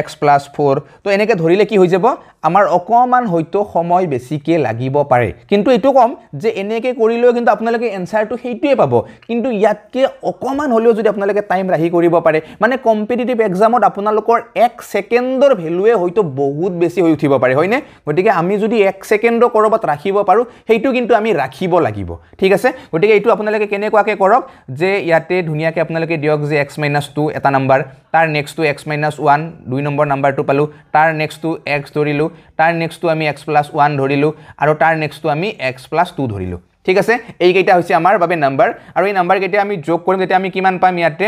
X plus four তো এনেকৈ ধৰিলে কি হৈ যাব আমাৰ অকণমান হয়তো সময় বেছিকৈ লাগিব পাৰে কিন্তু এইটো ক'ম যে এনেকৈ কৰিলেও কিন্তু আপোনালোকে এনচাৰটো সেইটোৱে পাব কিন্তু ইয়াতকৈ অকণমান হ'লেও যদি আপোনালোকে টাইম ৰাহি কৰিব পাৰে মানে কম্পিটিটিভ এক্সামত আপোনালোকৰ এক ছেকেণ্ডৰ ভেলুৱে হয়তো বহুত বেছি হৈ উঠিব পাৰে হয়নে গতিকে আমি যদি এক ছেকেণ্ডৰ ক'ৰবাত ৰাখিব পাৰোঁ সেইটো কিন্তু আমি ৰাখিব লাগিব ঠিক আছে গতিকে এইটো আপোনালোকে কেনেকুৱাকৈ কৰক যে ইয়াতে ধুনীয়াকৈ আপোনালোকে দিয়ক যে এক্স মাইনাছ টু এটা নাম্বাৰ তাৰ নেক্সটটো এক্স মাইনাছ ওৱান দুই নম্বৰ নাম্বাৰটো পালোঁ তাৰ নেক্সটটো এক্স ধৰিলোঁ ধৰিলোঁ তাৰ নেক্সটটো আমি এক্স প্লাছ ওৱান ধৰিলোঁ আৰু তাৰ নেক্সটটো আমি এক্স প্লাছ টু ধৰিলোঁ ঠিক আছে এইকেইটা হৈছে আমাৰ বাবে নাম্বাৰ আৰু এই নাম্বাৰকেইটা আমি যোগ কৰিম তেতিয়া আমি কিমান পাম ইয়াতে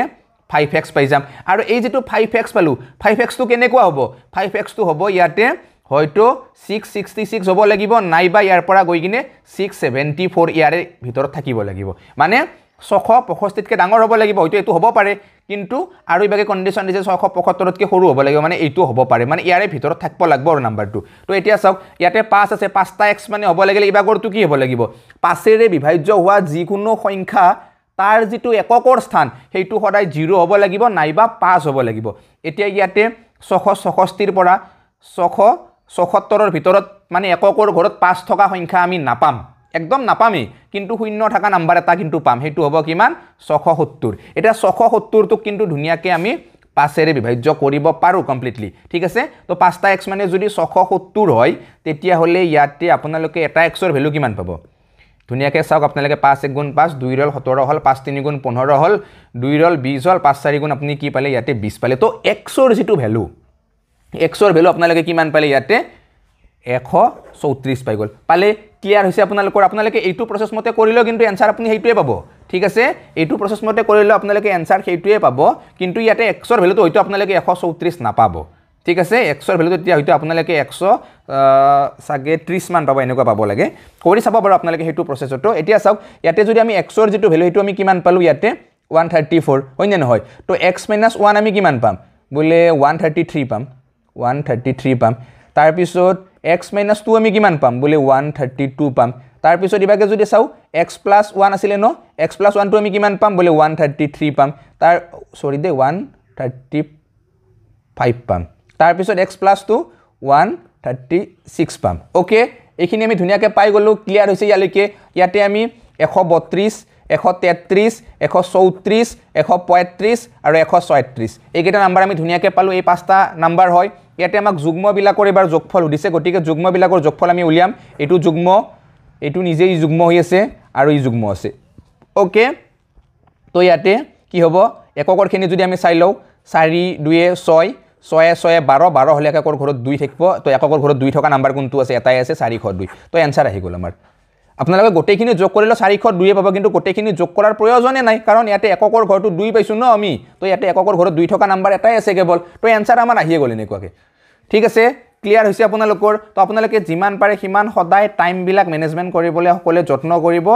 ফাইভ এক্স পাই যাম আৰু এই যিটো ফাইভ এক্স পালোঁ ফাইভ এক্সটো কেনেকুৱা হ'ব ফাইভ এক্সটো হ'ব ইয়াতে হয়তো ছিক্স ছিক্সটি ছিক্স হ'ব লাগিব নাইবা ইয়াৰ পৰা গৈ কিনে ছিক্স ছেভেণ্টি ফ'ৰ ইয়াৰে ভিতৰত থাকিব লাগিব মানে ছশ পঁয়ষষ্ঠিতকৈ ডাঙৰ হ'ব লাগিব হয়তো এইটো হ'ব পাৰে কিন্তু আৰু ইভাগে কণ্ডিশ্যন দিছে ছশ পঁয়সত্তৰতকৈ সৰু হ'ব লাগিব মানে এইটো হ'ব পাৰে মানে ইয়াৰে ভিতৰত থাকিব লাগিব আৰু নাম্বাৰটো তো এতিয়া চাওক ইয়াতে পাঁচ আছে পাঁচটা এক্স মানে হ'ব লাগিলে ইভাগৰটো কি হ'ব লাগিব পাঁচেৰে বিভাজ্য হোৱা যিকোনো সংখ্যা তাৰ যিটো এককৰ স্থান সেইটো সদায় জিৰ' হ'ব লাগিব নাইবা পাঁচ হ'ব লাগিব এতিয়া ইয়াতে ছশ ছষষ্ঠিৰ পৰা ছশ ছসত্তৰৰ ভিতৰত মানে এককৰ ঘৰত পাঁচ থকা সংখ্যা আমি নাপাম একদম নাপামেই কিন্তু শূন্য থকা নাম্বাৰ এটা কিন্তু পাম সেইটো হ'ব কিমান ছশ সত্তৰ এতিয়া ছশ সত্তৰটোক কিন্তু ধুনীয়াকৈ আমি পাঁচেৰে বিভাজ্য কৰিব পাৰোঁ কমপ্লিটলি ঠিক আছে তো পাঁচটা এক্স মানে যদি ছশ সত্তৰ হয় তেতিয়াহ'লে ইয়াতে আপোনালোকে এটা এক্সৰ ভেলু কিমান পাব ধুনীয়াকৈ চাওক আপোনালোকে পাঁচ এক গুণ পাঁচ দুই ৰল সোতৰ হ'ল পাঁচ তিনি গুণ পোন্ধৰ হ'ল দুই ৰল বিছ হ'ল পাঁচ চাৰি গুণ আপুনি কি পালে ইয়াতে বিছ পালে তো এক্সৰ যিটো ভেলু এক্সৰ ভেলু আপোনালোকে কিমান পালে ইয়াতে এশ চৌত্ৰিছ পাই গ'ল পালে ক্লিয়াৰ হৈছে আপোনালোকৰ আপোনালোকে এইটো প্ৰচেছমতে কৰিলেও কিন্তু এনচাৰ আপুনি সেইটোৱে পাব ঠিক আছে এইটো প্ৰচেছমতে কৰিলেও আপোনালোকে এনচাৰ সেইটোৱে পাব কিন্তু ইয়াতে এক্সৰ ভেলুটো হয়তো আপোনালোকে এশ চৌত্ৰিছ নাপাব ঠিক আছে এক্সৰ ভেলুটো তেতিয়া হয়তো আপোনালোকে এশ চাগে ত্ৰিছমান পাব এনেকুৱা পাব লাগে কৰি চাব পাৰোঁ আপোনালোকে সেইটো প্ৰচেছতো এতিয়া চাওক ইয়াতে যদি আমি এক্সৰ যিটো ভেলু সেইটো আমি কিমান পালোঁ ইয়াতে ওৱান থাৰ্টি ফ'ৰ হয়নে নহয় তো এক্স মাইনাছ ওৱান আমি কিমান পাম বোলে ওৱান থাৰ্টি থ্ৰী পাম ওৱান থাৰ্টি থ্ৰী পাম তাৰপিছত এক্স মাইনাছ টু আমি কিমান পাম বোলে ওৱান থাৰ্টি টু পাম তাৰপিছত ইভাগে যদি চাওঁ এক্স প্লাছ ওৱান আছিলে ন এক্স প্লাছ ওৱানটো আমি কিমান পাম বোলে ওৱান থাৰ্টি থ্ৰী পাম তাৰ চৰি দে ওৱান থাৰ্টি ফাইভ পাম তাৰপিছত এক্স প্লাছটো ওৱান থাৰ্টি ছিক্স পাম অ'কে এইখিনি আমি ধুনীয়াকৈ পাই গ'লোঁ ক্লিয়াৰ হৈছে ইয়ালৈকে ইয়াতে আমি এশ বত্ৰিছ এশ তেত্ৰিছ এশ চৌত্ৰিছ এশ পঁয়ত্ৰিছ আৰু এশ ছয়ত্ৰিছ এইকেইটা নাম্বাৰ আমি ধুনীয়াকৈ পালোঁ এই পাঁচটা নাম্বাৰ হয় ইয়াতে আমাক যুগ্মবিলাকৰ এবাৰ যোগফল সুধিছে গতিকে যুগ্মবিলাকৰ যোগফল আমি উলিয়াম এইটো যুগ্ম এইটো নিজেই যুগ্ম হৈ আছে আৰু ই যুগ্ম আছে অ'কে তো ইয়াতে কি হ'ব এককৰখিনি যদি আমি চাই লওঁ চাৰি দুয়ে ছয় ছয়ে ছয়ে বাৰ বাৰ হ'লে এককৰ ঘৰত দুই থাকিব তো এককৰ ঘৰত দুই থকা নাম্বাৰ কোনটো আছে এটাই আছে চাৰিশ দুই তো এনচাৰ আহি গ'ল আমাৰ আপোনালোকে গোটেইখিনি যোগ কৰিলেও চাৰিশ দুয়ে পাব কিন্তু গোটেইখিনি যোগ কৰাৰ প্ৰয়োজনে নাই কাৰণ ইয়াতে এককৰ ঘৰটো দুই পাইছোঁ ন আমি তো ইয়াতে এককৰ ঘৰত দুই থকা নাম্বাৰ এটাই আছে কেৱল তো এনচাৰ আমাৰ আহিয়ে গ'ল এনেকুৱাকৈ ठीक है से ক্লিয়াৰ হৈছে আপোনালোকৰ তো আপোনালোকে যিমান পাৰে সিমান সদায় টাইম বিলাক মেনেজমেন্ট কৰিবলৈ সকলে যত্ন কৰিব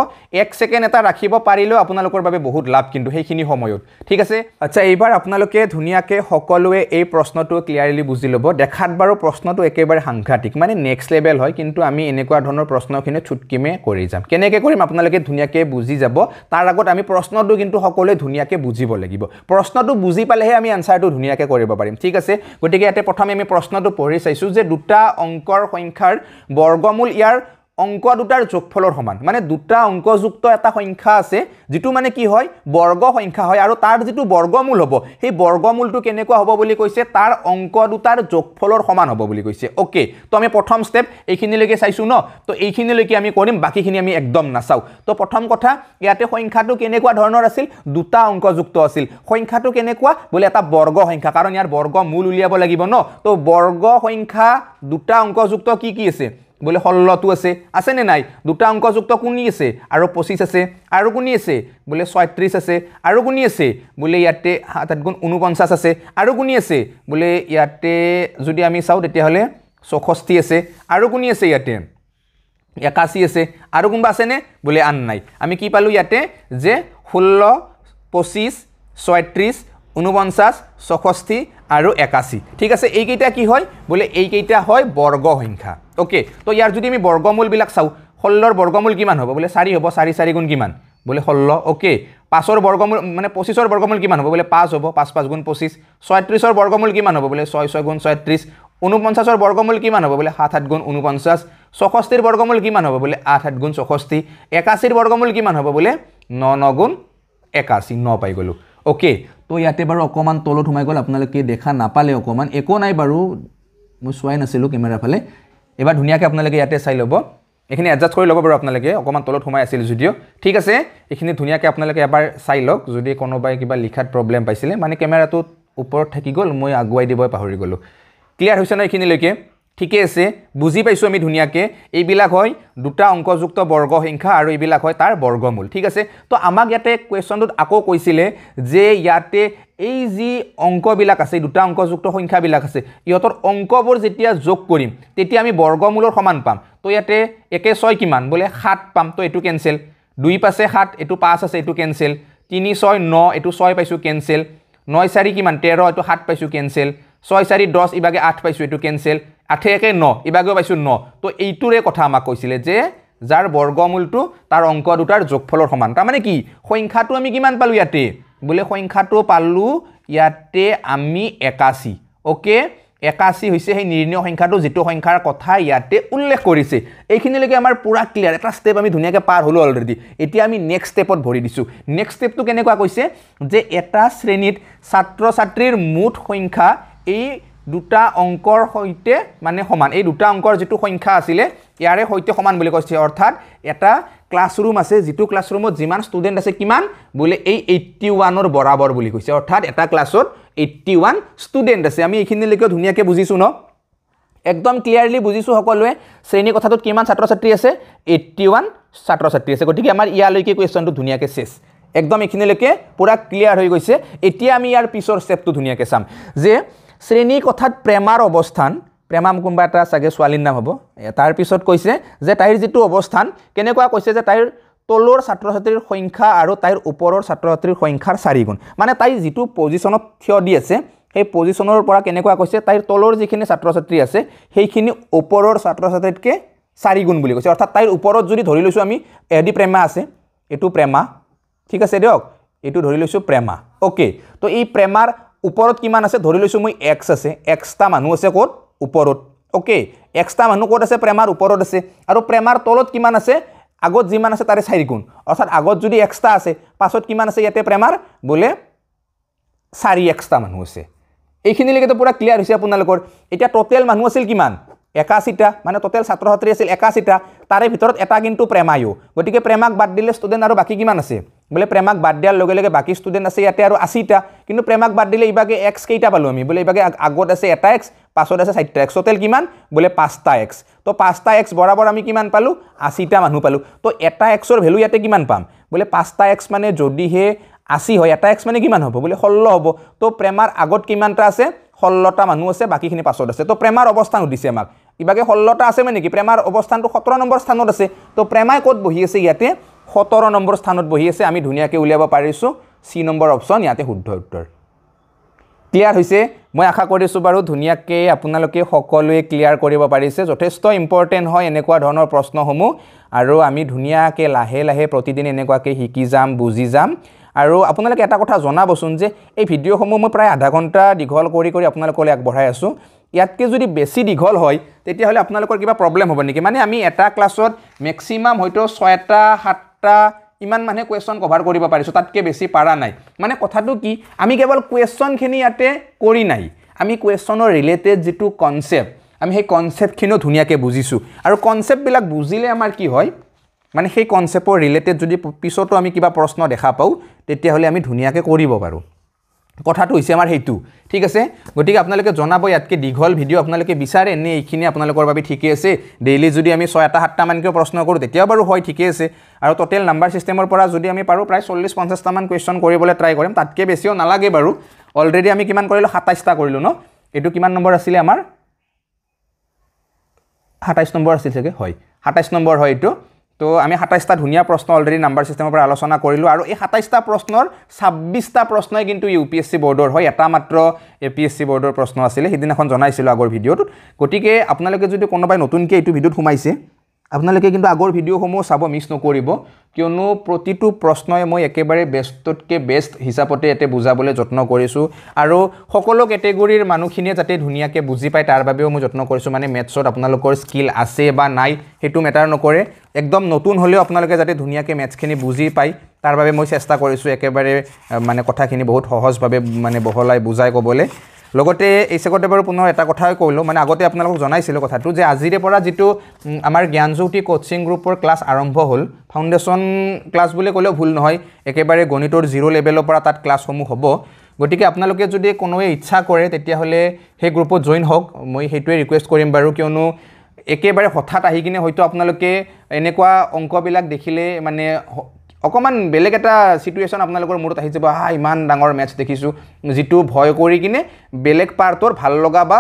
এক ছেকেণ্ড এটা ৰাখিব পাৰিলেও আপোনালোকৰ বাবে বহুত লাভ কিন্তু সেইখিনি সময়ত ঠিক আছে আচ্ছা এইবাৰ আপোনালোকে ধুনীয়াকৈ সকলোৱে এই প্ৰশ্নটো ক্লিয়াৰলি বুজি ল'ব দেখাত বাৰু প্ৰশ্নটো একেবাৰে সাংঘাতিক মানে নেক্সট লেভেল হয় কিন্তু আমি এনেকুৱা ধৰণৰ প্ৰশ্নখিনি চুটকিমে কৰি যাম কেনেকৈ কৰিম আপোনালোকে ধুনীয়াকৈ বুজি যাব তাৰ আগত আমি প্ৰশ্নটো কিন্তু সকলোৱে ধুনীয়াকৈ বুজিব লাগিব প্ৰশ্নটো বুজি পালেহে আমি আনচাৰটো ধুনীয়াকৈ কৰিব পাৰিম ঠিক আছে গতিকে ইয়াতে প্ৰথমে আমি প্ৰশ্নটো পঢ়ি চাইছোঁ যে দুটা অংকৰ সংখ্যাৰ বৰ্গমূল ইয়াৰ অংক দুটাৰ যোগফলৰ সমান মানে দুটা অংকযুক্ত এটা সংখ্যা আছে যিটো মানে কি হয় বৰ্গ সংখ্যা হয় আৰু তাৰ যিটো বৰ্গমূল হ'ব সেই বৰ্গমূলটো কেনেকুৱা হ'ব বুলি কৈছে তাৰ অংক দুটাৰ যোগফলৰ সমান হ'ব বুলি কৈছে অ'কে তো আমি প্ৰথম ষ্টেপ এইখিনিলৈকে চাইছোঁ ন তো এইখিনিলৈকে আমি কৰিম বাকীখিনি আমি একদম নাচাওঁ তো প্ৰথম কথা ইয়াতে সংখ্যাটো কেনেকুৱা ধৰণৰ আছিল দুটা অংকযুক্ত আছিল সংখ্যাটো কেনেকুৱা বোলে এটা বৰ্গ সংখ্যা কাৰণ ইয়াৰ বৰ্গমূল উলিয়াব লাগিব ন তো বৰ্গ সংখ্যা দুটা অংকযুক্ত কি কি আছে বোলে ষোল্লটো আছে আছেনে নাই দুটা অংকযুক্ত কোনি আছে আৰু পঁচিছ আছে আৰু কোনি আছে বোলে ছয়ত্ৰিছ আছে আৰু কোনি আছে বোলে ইয়াতে সাত গুণ ঊনপঞ্চাছ আছে আৰু কোনি আছে বোলে ইয়াতে যদি আমি চাওঁ তেতিয়াহ'লে চৌষষ্ঠি আছে আৰু কোনি আছে ইয়াতে একাশী আছে আৰু কোনোবা আছেনে বোলে আন নাই আমি কি পালোঁ ইয়াতে যে ষোল্ল পঁচিছ ছয়ত্ৰিছ ঊনপঞ্চাছ ছষষ্ঠি আৰু একাশী ঠিক আছে এইকেইটা কি হয় বোলে এইকেইটা হয় বৰ্গ সংখ্যা অ'কে তো ইয়াৰ যদি আমি বৰ্গমূলবিলাক চাওঁ ষোল্লৰ বৰ্গমূল কিমান হ'ব বোলে চাৰি হ'ব চাৰি চাৰি গুণ কিমান বোলে ষোল্ল অ'কে পাঁচৰ বৰ্গমূল মানে পঁচিছৰ বৰ্গমূল কিমান হ'ব বোলে পাঁচ হ'ব পাঁচ পাঁচ গুণ পঁচিছ ছয়ত্ৰিছৰ বৰ্গমূল কিমান হ'ব বোলে ছয় ছয় গুণ ছয়ত্ৰিছ ঊনপঞ্চাছৰ বৰ্গমূল কিমান হ'ব বোলে সাত সাত গুণ ঊনপঞ্চাছ ছষষ্ঠিৰ বৰ্গমূল কিমান হ'ব বোলে আঠ আঠ গুণ ছষষ্ঠি একাশীৰ বৰ্গমূল কিমান হ'ব বোলে ন ন গুণ একাশী ন পাই গ'লোঁ অ'কে তো ইয়াতে বাৰু অকণমান তলত সোমাই গ'ল আপোনালোকে দেখা নাপালে অকণমান একো নাই বাৰু মই চোৱাই নাছিলোঁ ফালে এবাৰ ধুনীয়াকৈ আপোনালোকে ইয়াতে চাই ল'ব এইখিনি এডজাষ্ট কৰি ল'ব বাৰু আপোনালোকে অকণমান তলত সোমাই আছিল যদিও ঠিক আছে এইখিনি ধুনীয়াকৈ আপোনালোকে এবাৰ চাই লওক যদি কোনোবাই কিবা লিখাত প্ৰব্লেম পাইছিলে মানে কেমেৰাটো ওপৰত থাকি গ'ল মই আগুৱাই দিবই পাহৰি গ'লোঁ ক্লিয়াৰ হৈছে ন এইখিনিলৈকে ঠিকে আছে বুজি পাইছোঁ আমি ধুনীয়াকৈ এইবিলাক হয় দুটা অংকযুক্ত বৰ্গসংখ্যা আৰু এইবিলাক হয় তাৰ বৰ্গমূল ঠিক আছে তো আমাক ইয়াতে কুৱেশ্যনটোত আকৌ কৈছিলে যে ইয়াতে এই যি অংকবিলাক আছে দুটা অংকযুক্ত সংখ্যাবিলাক আছে ইহঁতৰ অংকবোৰ যেতিয়া যোগ কৰিম তেতিয়া আমি বৰ্গমূলৰ সমান পাম তো ইয়াতে একে ছয় কিমান বোলে সাত পাম তো এইটো কেঞ্চেল দুই পাছে সাত এইটো পাঁচ আছে এইটো কেঞ্চেল তিনি ছয় ন এইটো ছয় পাইছোঁ কেঞ্চেল নয় চাৰি কিমান তেৰ এইটো সাত পাইছোঁ কেঞ্চেল ছয় চাৰি দহ ইভাগে আঠ পাইছোঁ এইটো কেঞ্চেল আঠে একে ন ইভাগেও পাইছোঁ ন তো এইটোৰে কথা আমাক কৈছিলে যে যাৰ বৰ্গমূলটো তাৰ অংক দুটাৰ যোগফলৰ সমান তাৰমানে কি সংখ্যাটো আমি কিমান পালোঁ ইয়াতে বোলে সংখ্যাটো পালোঁ ইয়াতে আমি একাশী অ'কে একাশী হৈছে সেই নিৰ্ণয় সংখ্যাটো যিটো সংখ্যাৰ কথা ইয়াতে উল্লেখ কৰিছে এইখিনিলৈকে আমাৰ পূৰা ক্লিয়াৰ এটা ষ্টেপ আমি ধুনীয়াকৈ পাৰ হ'লোঁ অলৰেডি এতিয়া আমি নেক্সট ষ্টেপত ভৰি দিছোঁ নেক্সট ষ্টেপটো কেনেকুৱা কৈছে যে এটা শ্ৰেণীত ছাত্ৰ ছাত্ৰীৰ মুঠ সংখ্যা এই দুটা অংকৰ সৈতে মানে সমান এই দুটা অংকৰ যিটো সংখ্যা আছিলে ইয়াৰে সৈতে সমান বুলি কৈছে অৰ্থাৎ এটা ক্লাছৰুম আছে যিটো ক্লাছৰুমত যিমান ষ্টুডেণ্ট আছে কিমান বোলে এই এইট্টি ওৱানৰ বৰাবৰ বুলি কৈছে অৰ্থাৎ এটা ক্লাছত এইট্টি ওৱান ষ্টুডেণ্ট আছে আমি এইখিনিলৈকে ধুনীয়াকৈ বুজিছোঁ ন একদম ক্লিয়াৰলি বুজিছোঁ সকলোৱে শ্ৰেণী কথাটোত কিমান ছাত্ৰ ছাত্ৰী আছে এইট্টি ওৱান ছাত্ৰ ছাত্ৰী আছে গতিকে আমাৰ ইয়ালৈকে কুৱেশ্যনটো ধুনীয়াকৈ চেছ একদম এইখিনিলৈকে পূৰা ক্লিয়াৰ হৈ গৈছে এতিয়া আমি ইয়াৰ পিছৰ ষ্টেপটো ধুনীয়াকৈ চাম যে শ্ৰেণী কথাত প্ৰেমাৰ অৱস্থান প্ৰেমা কোনোবা এটা চাগে ছোৱালীৰ নাম হ'ব তাৰপিছত কৈছে যে তাইৰ যিটো অৱস্থান কেনেকুৱা কৈছে যে তাইৰ তলৰ ছাত্ৰ ছাত্ৰীৰ সংখ্যা আৰু তাইৰ ওপৰৰ ছাত্ৰ ছাত্ৰীৰ সংখ্যাৰ চাৰিগুণ মানে তাই যিটো পজিশ্যনত থিয় দি আছে সেই পজিশ্যনৰ পৰা কেনেকুৱা কৈছে তাইৰ তলৰ যিখিনি ছাত্ৰ ছাত্ৰী আছে সেইখিনি ওপৰৰ ছাত্ৰ ছাত্ৰীতকৈ চাৰিগুণ বুলি কৈছে অৰ্থাৎ তাইৰ ওপৰত যদি ধৰি লৈছোঁ আমি এদি প্ৰেমা আছে এইটো প্ৰেমা ঠিক আছে দিয়ক এইটো ধৰি লৈছোঁ প্ৰেমা অ'কে তো এই প্ৰেমাৰ ওপৰত কিমান আছে ধৰি লৈছোঁ মই এক্স আছে এক্সটা মানুহ আছে ক'ত ওপৰত অ'কে এক্সট্ৰা মানুহ ক'ত আছে প্ৰেমাৰ ওপৰত আছে আৰু প্ৰেমাৰ তলত কিমান আছে আগত যিমান আছে তাৰে চাৰিগুণ অৰ্থাৎ আগত যদি এক্সট্ৰা আছে পাছত কিমান আছে ইয়াতে প্ৰেমাৰ বোলে চাৰি এক্সট্ৰা মানুহ আছে এইখিনিলৈকেতো পূৰা ক্লিয়াৰ হৈছে আপোনালোকৰ এতিয়া ট'টেল মানুহ আছিল কিমান একাশীটা মানে ট'টেল ছাত্ৰ ছাত্ৰী আছিল একাশীটা তাৰে ভিতৰত এটা কিন্তু প্ৰেমায়ো গতিকে প্ৰেমাক বাদ দিলে ষ্টুডেণ্ট আৰু বাকী কিমান আছে বোলে প্ৰেমাক বাদ দিয়াৰ লগে লগে বাকী ষ্টুডেণ্ট আছে ইয়াতে আৰু আশীটা কিন্তু প্ৰেমাক বাদ দিলে ইভাগে এক্স কেইটা পালোঁ আমি বোলে ইভাগে আগত আছে এটা এক্স পাছত আছে চাৰিটা এক্স টোটেল কিমান বোলে পাঁচটা এক্স তো পাঁচটা এক্স বৰাবৰ আমি কিমান পালোঁ আশীটা মানুহ পালোঁ তো এটা এক্সৰ ভেলু ইয়াতে কিমান পাম বোলে পাঁচটা এক্স মানে যদিহে আশী হয় এটা এক্স মানে কিমান হ'ব বোলে ষোল্ল হ'ব তো প্ৰেমাৰ আগত কিমানটা আছে ষোল্লটা মানুহ আছে বাকীখিনি পাছত আছে তো প্ৰেমাৰ অৱস্থান সুধিছে আমাক ইভাগে ষোল্লটা আছে মানে নেকি প্ৰেমাৰ অৱস্থানটো সোতৰ নম্বৰ স্থানত আছে তো প্ৰেমাই ক'ত বহি আছে ইয়াতে সোতৰ নম্বৰ স্থানত বহি আছে আমি ধুনীয়াকৈ উলিয়াব পাৰিছোঁ চি নম্বৰ অপশ্যন ইয়াতে শুদ্ধ উত্তৰ ক্লিয়াৰ হৈছে মই আশা কৰিছোঁ বাৰু ধুনীয়াকৈ আপোনালোকে সকলোৱে ক্লিয়াৰ কৰিব পাৰিছে যথেষ্ট ইম্পৰ্টেণ্ট হয় এনেকুৱা ধৰণৰ প্ৰশ্নসমূহ আৰু আমি ধুনীয়াকৈ লাহে লাহে প্ৰতিদিন এনেকুৱাকৈ শিকি যাম বুজি যাম আৰু আপোনালোকে এটা কথা জনাবচোন যে এই ভিডিঅ'সমূহ মই প্ৰায় আধা ঘণ্টা দীঘল কৰি কৰি আপোনালোকলৈ আগবঢ়াই আছোঁ ইয়াতকৈ যদি বেছি দীঘল হয় তেতিয়াহ'লে আপোনালোকৰ কিবা প্ৰব্লেম হ'ব নেকি মানে আমি এটা ক্লাছত মেক্সিমাম হয়তো ছয়টা সাত সাতটা ইমান মানে কুৱেশ্যন কভাৰ কৰিব পাৰিছোঁ তাতকৈ বেছি পাৰা নাই মানে কথাটো কি আমি কেৱল কুৱেশ্যনখিনি ইয়াতে কৰি নাই আমি কুৱেশ্যনৰ ৰিলেটেড যিটো কনচেপ্ট আমি সেই কনচেপ্টখিনিও ধুনীয়াকৈ বুজিছোঁ আৰু কনচেপ্টবিলাক বুজিলে আমাৰ কি হয় মানে সেই কনচেপ্টৰ ৰিলেটেড যদি পিছতো আমি কিবা প্ৰশ্ন দেখা পাওঁ তেতিয়াহ'লে আমি ধুনীয়াকৈ কৰিব পাৰোঁ কথাটো হৈছে আমাৰ সেইটো ঠিক আছে গতিকে আপোনালোকে জনাব ইয়াতকৈ দীঘল ভিডিঅ' আপোনালোকে বিচাৰে নে এইখিনি আপোনালোকৰ বাবে ঠিকেই আছে ডেইলি যদি আমি ছয় এটা সাতটামানকৈও প্ৰশ্ন কৰোঁ তেতিয়াও বাৰু হয় ঠিকেই আছে আৰু ট'টেল নাম্বাৰ ছিষ্টেমৰ পৰা যদি আমি পাৰোঁ প্ৰায় চল্লিছ পঞ্চাছটামান কুৱেশ্যন কৰিবলৈ ট্ৰাই কৰিম তাতকৈ বেছিও নালাগে বাৰু অলৰেডি আমি কিমান কৰিলোঁ সাতাইছটা কৰিলোঁ ন এইটো কিমান নম্বৰ আছিলে আমাৰ সাতাইছ নম্বৰ আছিল চাগে হয় সাতাইছ নম্বৰ হয় এইটো তো আমি সাতাইছটা ধুনীয়া প্ৰশ্ন অলৰেডি নাম্বাৰ ছিষ্টেমৰ পৰা আলোচনা কৰিলোঁ আৰু এই সাতাইছটা প্ৰশ্নৰ ছাব্বিছটা প্ৰশ্নই কিন্তু ইউ পি এছ চি বৰ্ডৰ হয় এটা মাত্ৰ এ পি এছ চি বৰ্ডৰ প্ৰশ্ন আছিলে সেইদিনাখন জনাইছিলোঁ আগৰ ভিডিঅ'টোত গতিকে আপোনালোকে যদি কোনোবাই নতুনকৈ এইটো ভিডিঅ'ত সোমাইছে আপোনালোকে কিন্তু আগৰ ভিডিঅ'সমূহ চাব মিছ নকৰিব কিয়নো প্ৰতিটো প্ৰশ্নই মই একেবাৰে বেষ্টতকৈ বেষ্ট হিচাপতে ইয়াতে বুজাবলৈ যত্ন কৰিছোঁ আৰু সকলো কেটেগৰীৰ মানুহখিনিয়ে যাতে ধুনীয়াকৈ বুজি পায় তাৰ বাবেও মই যত্ন কৰিছোঁ মানে মেথছত আপোনালোকৰ স্কিল আছে বা নাই সেইটো মেটাৰ নকৰে একদম নতুন হ'লেও আপোনালোকে যাতে ধুনীয়াকৈ মেথছখিনি বুজি পায় তাৰ বাবে মই চেষ্টা কৰিছোঁ একেবাৰে মানে কথাখিনি বহুত সহজভাৱে মানে বহলাই বুজাই ক'বলৈ লগতে এই চেগতে বাৰু পুনৰ এটা কথাই কৈলোঁ মানে আগতে আপোনালোকক জনাইছিলোঁ কথাটো যে আজিৰে পৰা যিটো আমাৰ জ্ঞানজ্যোতি কোচিং গ্ৰুপৰ ক্লাছ আৰম্ভ হ'ল ফাউণ্ডেশ্যন ক্লাছ বুলি ক'লেও ভুল নহয় একেবাৰে গণিতৰ জিৰ' লেভেলৰ পৰা তাত ক্লাছসমূহ হ'ব গতিকে আপোনালোকে যদি কোনোৱে ইচ্ছা কৰে তেতিয়াহ'লে সেই গ্ৰুপত জইন হওক মই সেইটোৱে ৰিকুৱেষ্ট কৰিম বাৰু কিয়নো একেবাৰে হঠাৎ আহি কিনে হয়তো আপোনালোকে এনেকুৱা অংকবিলাক দেখিলে মানে অকণমান বেলেগ এটা চিটুৱেশ্যন আপোনালোকৰ মূৰত আহি যাব হা ইমান ডাঙৰ মেটছ দেখিছোঁ যিটো ভয় কৰি কিনে বেলেগ পাৰ্টৰ ভাল লগা বা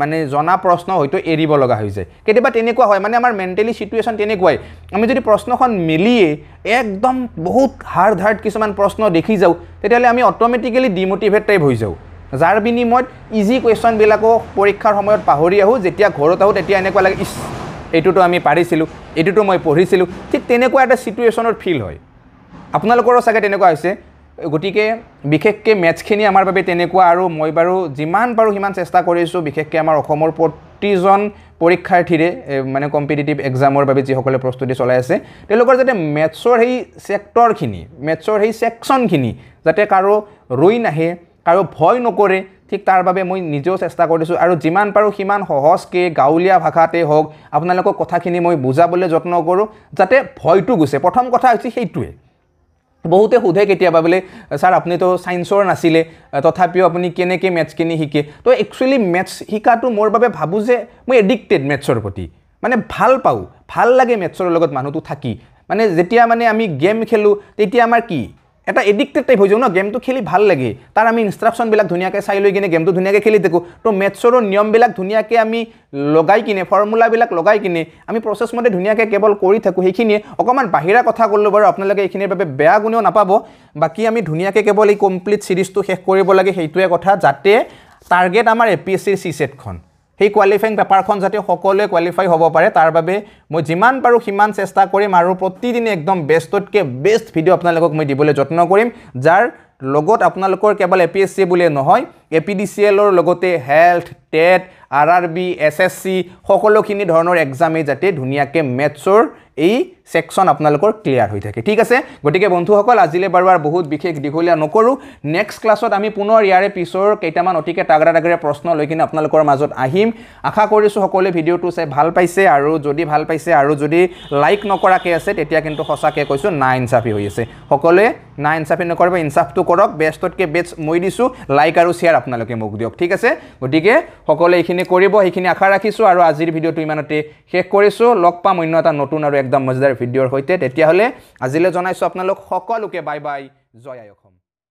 মানে জনা প্ৰশ্ন হয়তো এৰিব লগা হৈ যায় কেতিয়াবা তেনেকুৱা হয় মানে আমাৰ মেণ্টেলি চিটুৱেশ্যন তেনেকুৱাই আমি যদি প্ৰশ্নখন মিলিয়ে একদম বহুত হাৰ্ড হাৰ্ড কিছুমান প্ৰশ্ন দেখি যাওঁ তেতিয়াহ'লে আমি অট'মেটিকেলি ডিমটিভেট টাইপ হৈ যাওঁ যাৰ বিনিময়ত ইজি কুৱেশ্যনবিলাকো পৰীক্ষাৰ সময়ত পাহৰি আহোঁ যেতিয়া ঘৰত আহোঁ তেতিয়া এনেকুৱা লাগে ইছ এইটোতো আমি পাৰিছিলোঁ এইটোতো মই পঢ়িছিলোঁ ঠিক তেনেকুৱা এটা চিটুৱেশ্যনৰ ফিল হয় আপোনালোকৰো চাগে তেনেকুৱা হৈছে গতিকে বিশেষকৈ মেথছখিনি আমাৰ বাবে তেনেকুৱা আৰু মই বাৰু যিমান পাৰোঁ সিমান চেষ্টা কৰিছোঁ বিশেষকৈ আমাৰ অসমৰ প্ৰতিজন পৰীক্ষাৰ্থীৰে মানে কম্পিটিটিভ এক্সামৰ বাবে যিসকলে প্ৰস্তুতি চলাই আছে তেওঁলোকৰ যাতে মেথছৰ সেই চেক্টৰখিনি মেথছৰ সেই ছেকশ্যনখিনি যাতে কাৰো ৰৈ নাহে কাৰো ভয় নকৰে ঠিক তাৰ বাবে মই নিজেও চেষ্টা কৰিছোঁ আৰু যিমান পাৰোঁ সিমান সহজকৈ গাঁৱলীয়া ভাষাতে হওক আপোনালোকৰ কথাখিনি মই বুজাবলৈ যত্ন কৰোঁ যাতে ভয়টো গৈছে প্ৰথম কথা হৈছে সেইটোৱে বহুতে সোধে কেতিয়াবা বোলে ছাৰ আপুনিতো চায়েন্সৰ নাছিলে তথাপিও আপুনি কেনেকৈ মেথছখিনি শিকে তো একচুৱেলি মেথছ শিকাটো মোৰ বাবে ভাবোঁ যে মই এডিক্টেড মেথছৰ প্ৰতি মানে ভাল পাওঁ ভাল লাগে মেথছৰ লগত মানুহটো থাকি মানে যেতিয়া মানে আমি গেম খেলোঁ তেতিয়া আমাৰ কি এটা এডিক্টেড টাইপ হৈ যাওঁ ন গেমটো খেলি ভাল লাগে তাৰ আমি ইনষ্ট্ৰাকশ্যনবিলাক ধুনীয়াকৈ চাই লৈ কিনে গেমটো ধুনীয়াকৈ খেলি থাকোঁ তো মেথছৰো নিয়মবিলাক ধুনীয়াকৈ আমি লগাই কিনে ফৰ্মুলাবিলাক লগাই কিনে আমি প্ৰচেছমতে ধুনীয়াকৈ কেৱল কৰি থাকোঁ সেইখিনিয়ে অকণমান বাহিৰা কথা ক'লোঁ বাৰু আপোনালোকে এইখিনিৰ বাবে বেয়া গুণেও নাপাব বাকী আমি ধুনীয়াকৈ কেৱল এই কমপ্লিট ছিৰিজটো শেষ কৰিব লাগে সেইটোৱে কথা যাতে টাৰ্গেট আমাৰ A P S C C ছেটখন সেই কোৱালিফাইং পেপাৰখন যাতে সকলোৱে কোৱালিফাই হ'ব পাৰে তাৰ বাবে মই যিমান পাৰোঁ সিমান চেষ্টা কৰিম আৰু প্ৰতিদিনে একদম বেষ্টতকৈ বেষ্ট ভিডিঅ' আপোনালোকক মই দিবলৈ যত্ন কৰিম যাৰ লগত আপোনালোকৰ কেৱল এ পি এছ চি বুলিয়েই নহয় এ পি ডি চি এলৰ লগতে health TET R R B S S C সকলোখিনি ধৰণৰ এক্সামেই যাতে ধুনীয়াকৈ মেথছৰ এই ছেকশ্যন আপোনালোকৰ ক্লিয়াৰ হৈ থাকে ঠিক আছে গতিকে বন্ধুসকল আজিলৈ বাৰু আৰু বহুত বিশেষ দীঘলীয়া নকৰোঁ নেক্সট ক্লাছত আমি পুনৰ ইয়াৰে পিছৰ কেইটামান অতিকে তাগৰা তাগৰা প্ৰশ্ন লৈ কিনে আপোনালোকৰ মাজত আহিম আশা কৰিছোঁ সকলোৱে ভিডিঅ'টো চাই ভাল পাইছে আৰু যদি ভাল পাইছে আৰু যদি লাইক নকৰাকৈ আছে তেতিয়া কিন্তু সঁচাকৈ কৈছোঁ না ইনচাফি হৈ আছে সকলোৱে না ইনচাফি বা ইনচাফটো কৰক বেষ্টতকৈ বেষ্ট মই দিছোঁ লাইক আৰু শ্বেয়াৰ আপোনালোকে মোক দিয়ক ঠিক আছে গতিকে সকলোৱে এইখিনি কৰিব সেইখিনি আশা ৰাখিছোঁ আৰু আজিৰ ভিডিঅ'টো ইমানতে শেষ কৰিছোঁ লগ পাম অন্য এটা নতুন আৰু এক একদম মজাদার ভিডিওর হইতে তেতিয়া হলে আজিলে জনাইছো আপনা সকলকে বাই বাই জয় আয়ক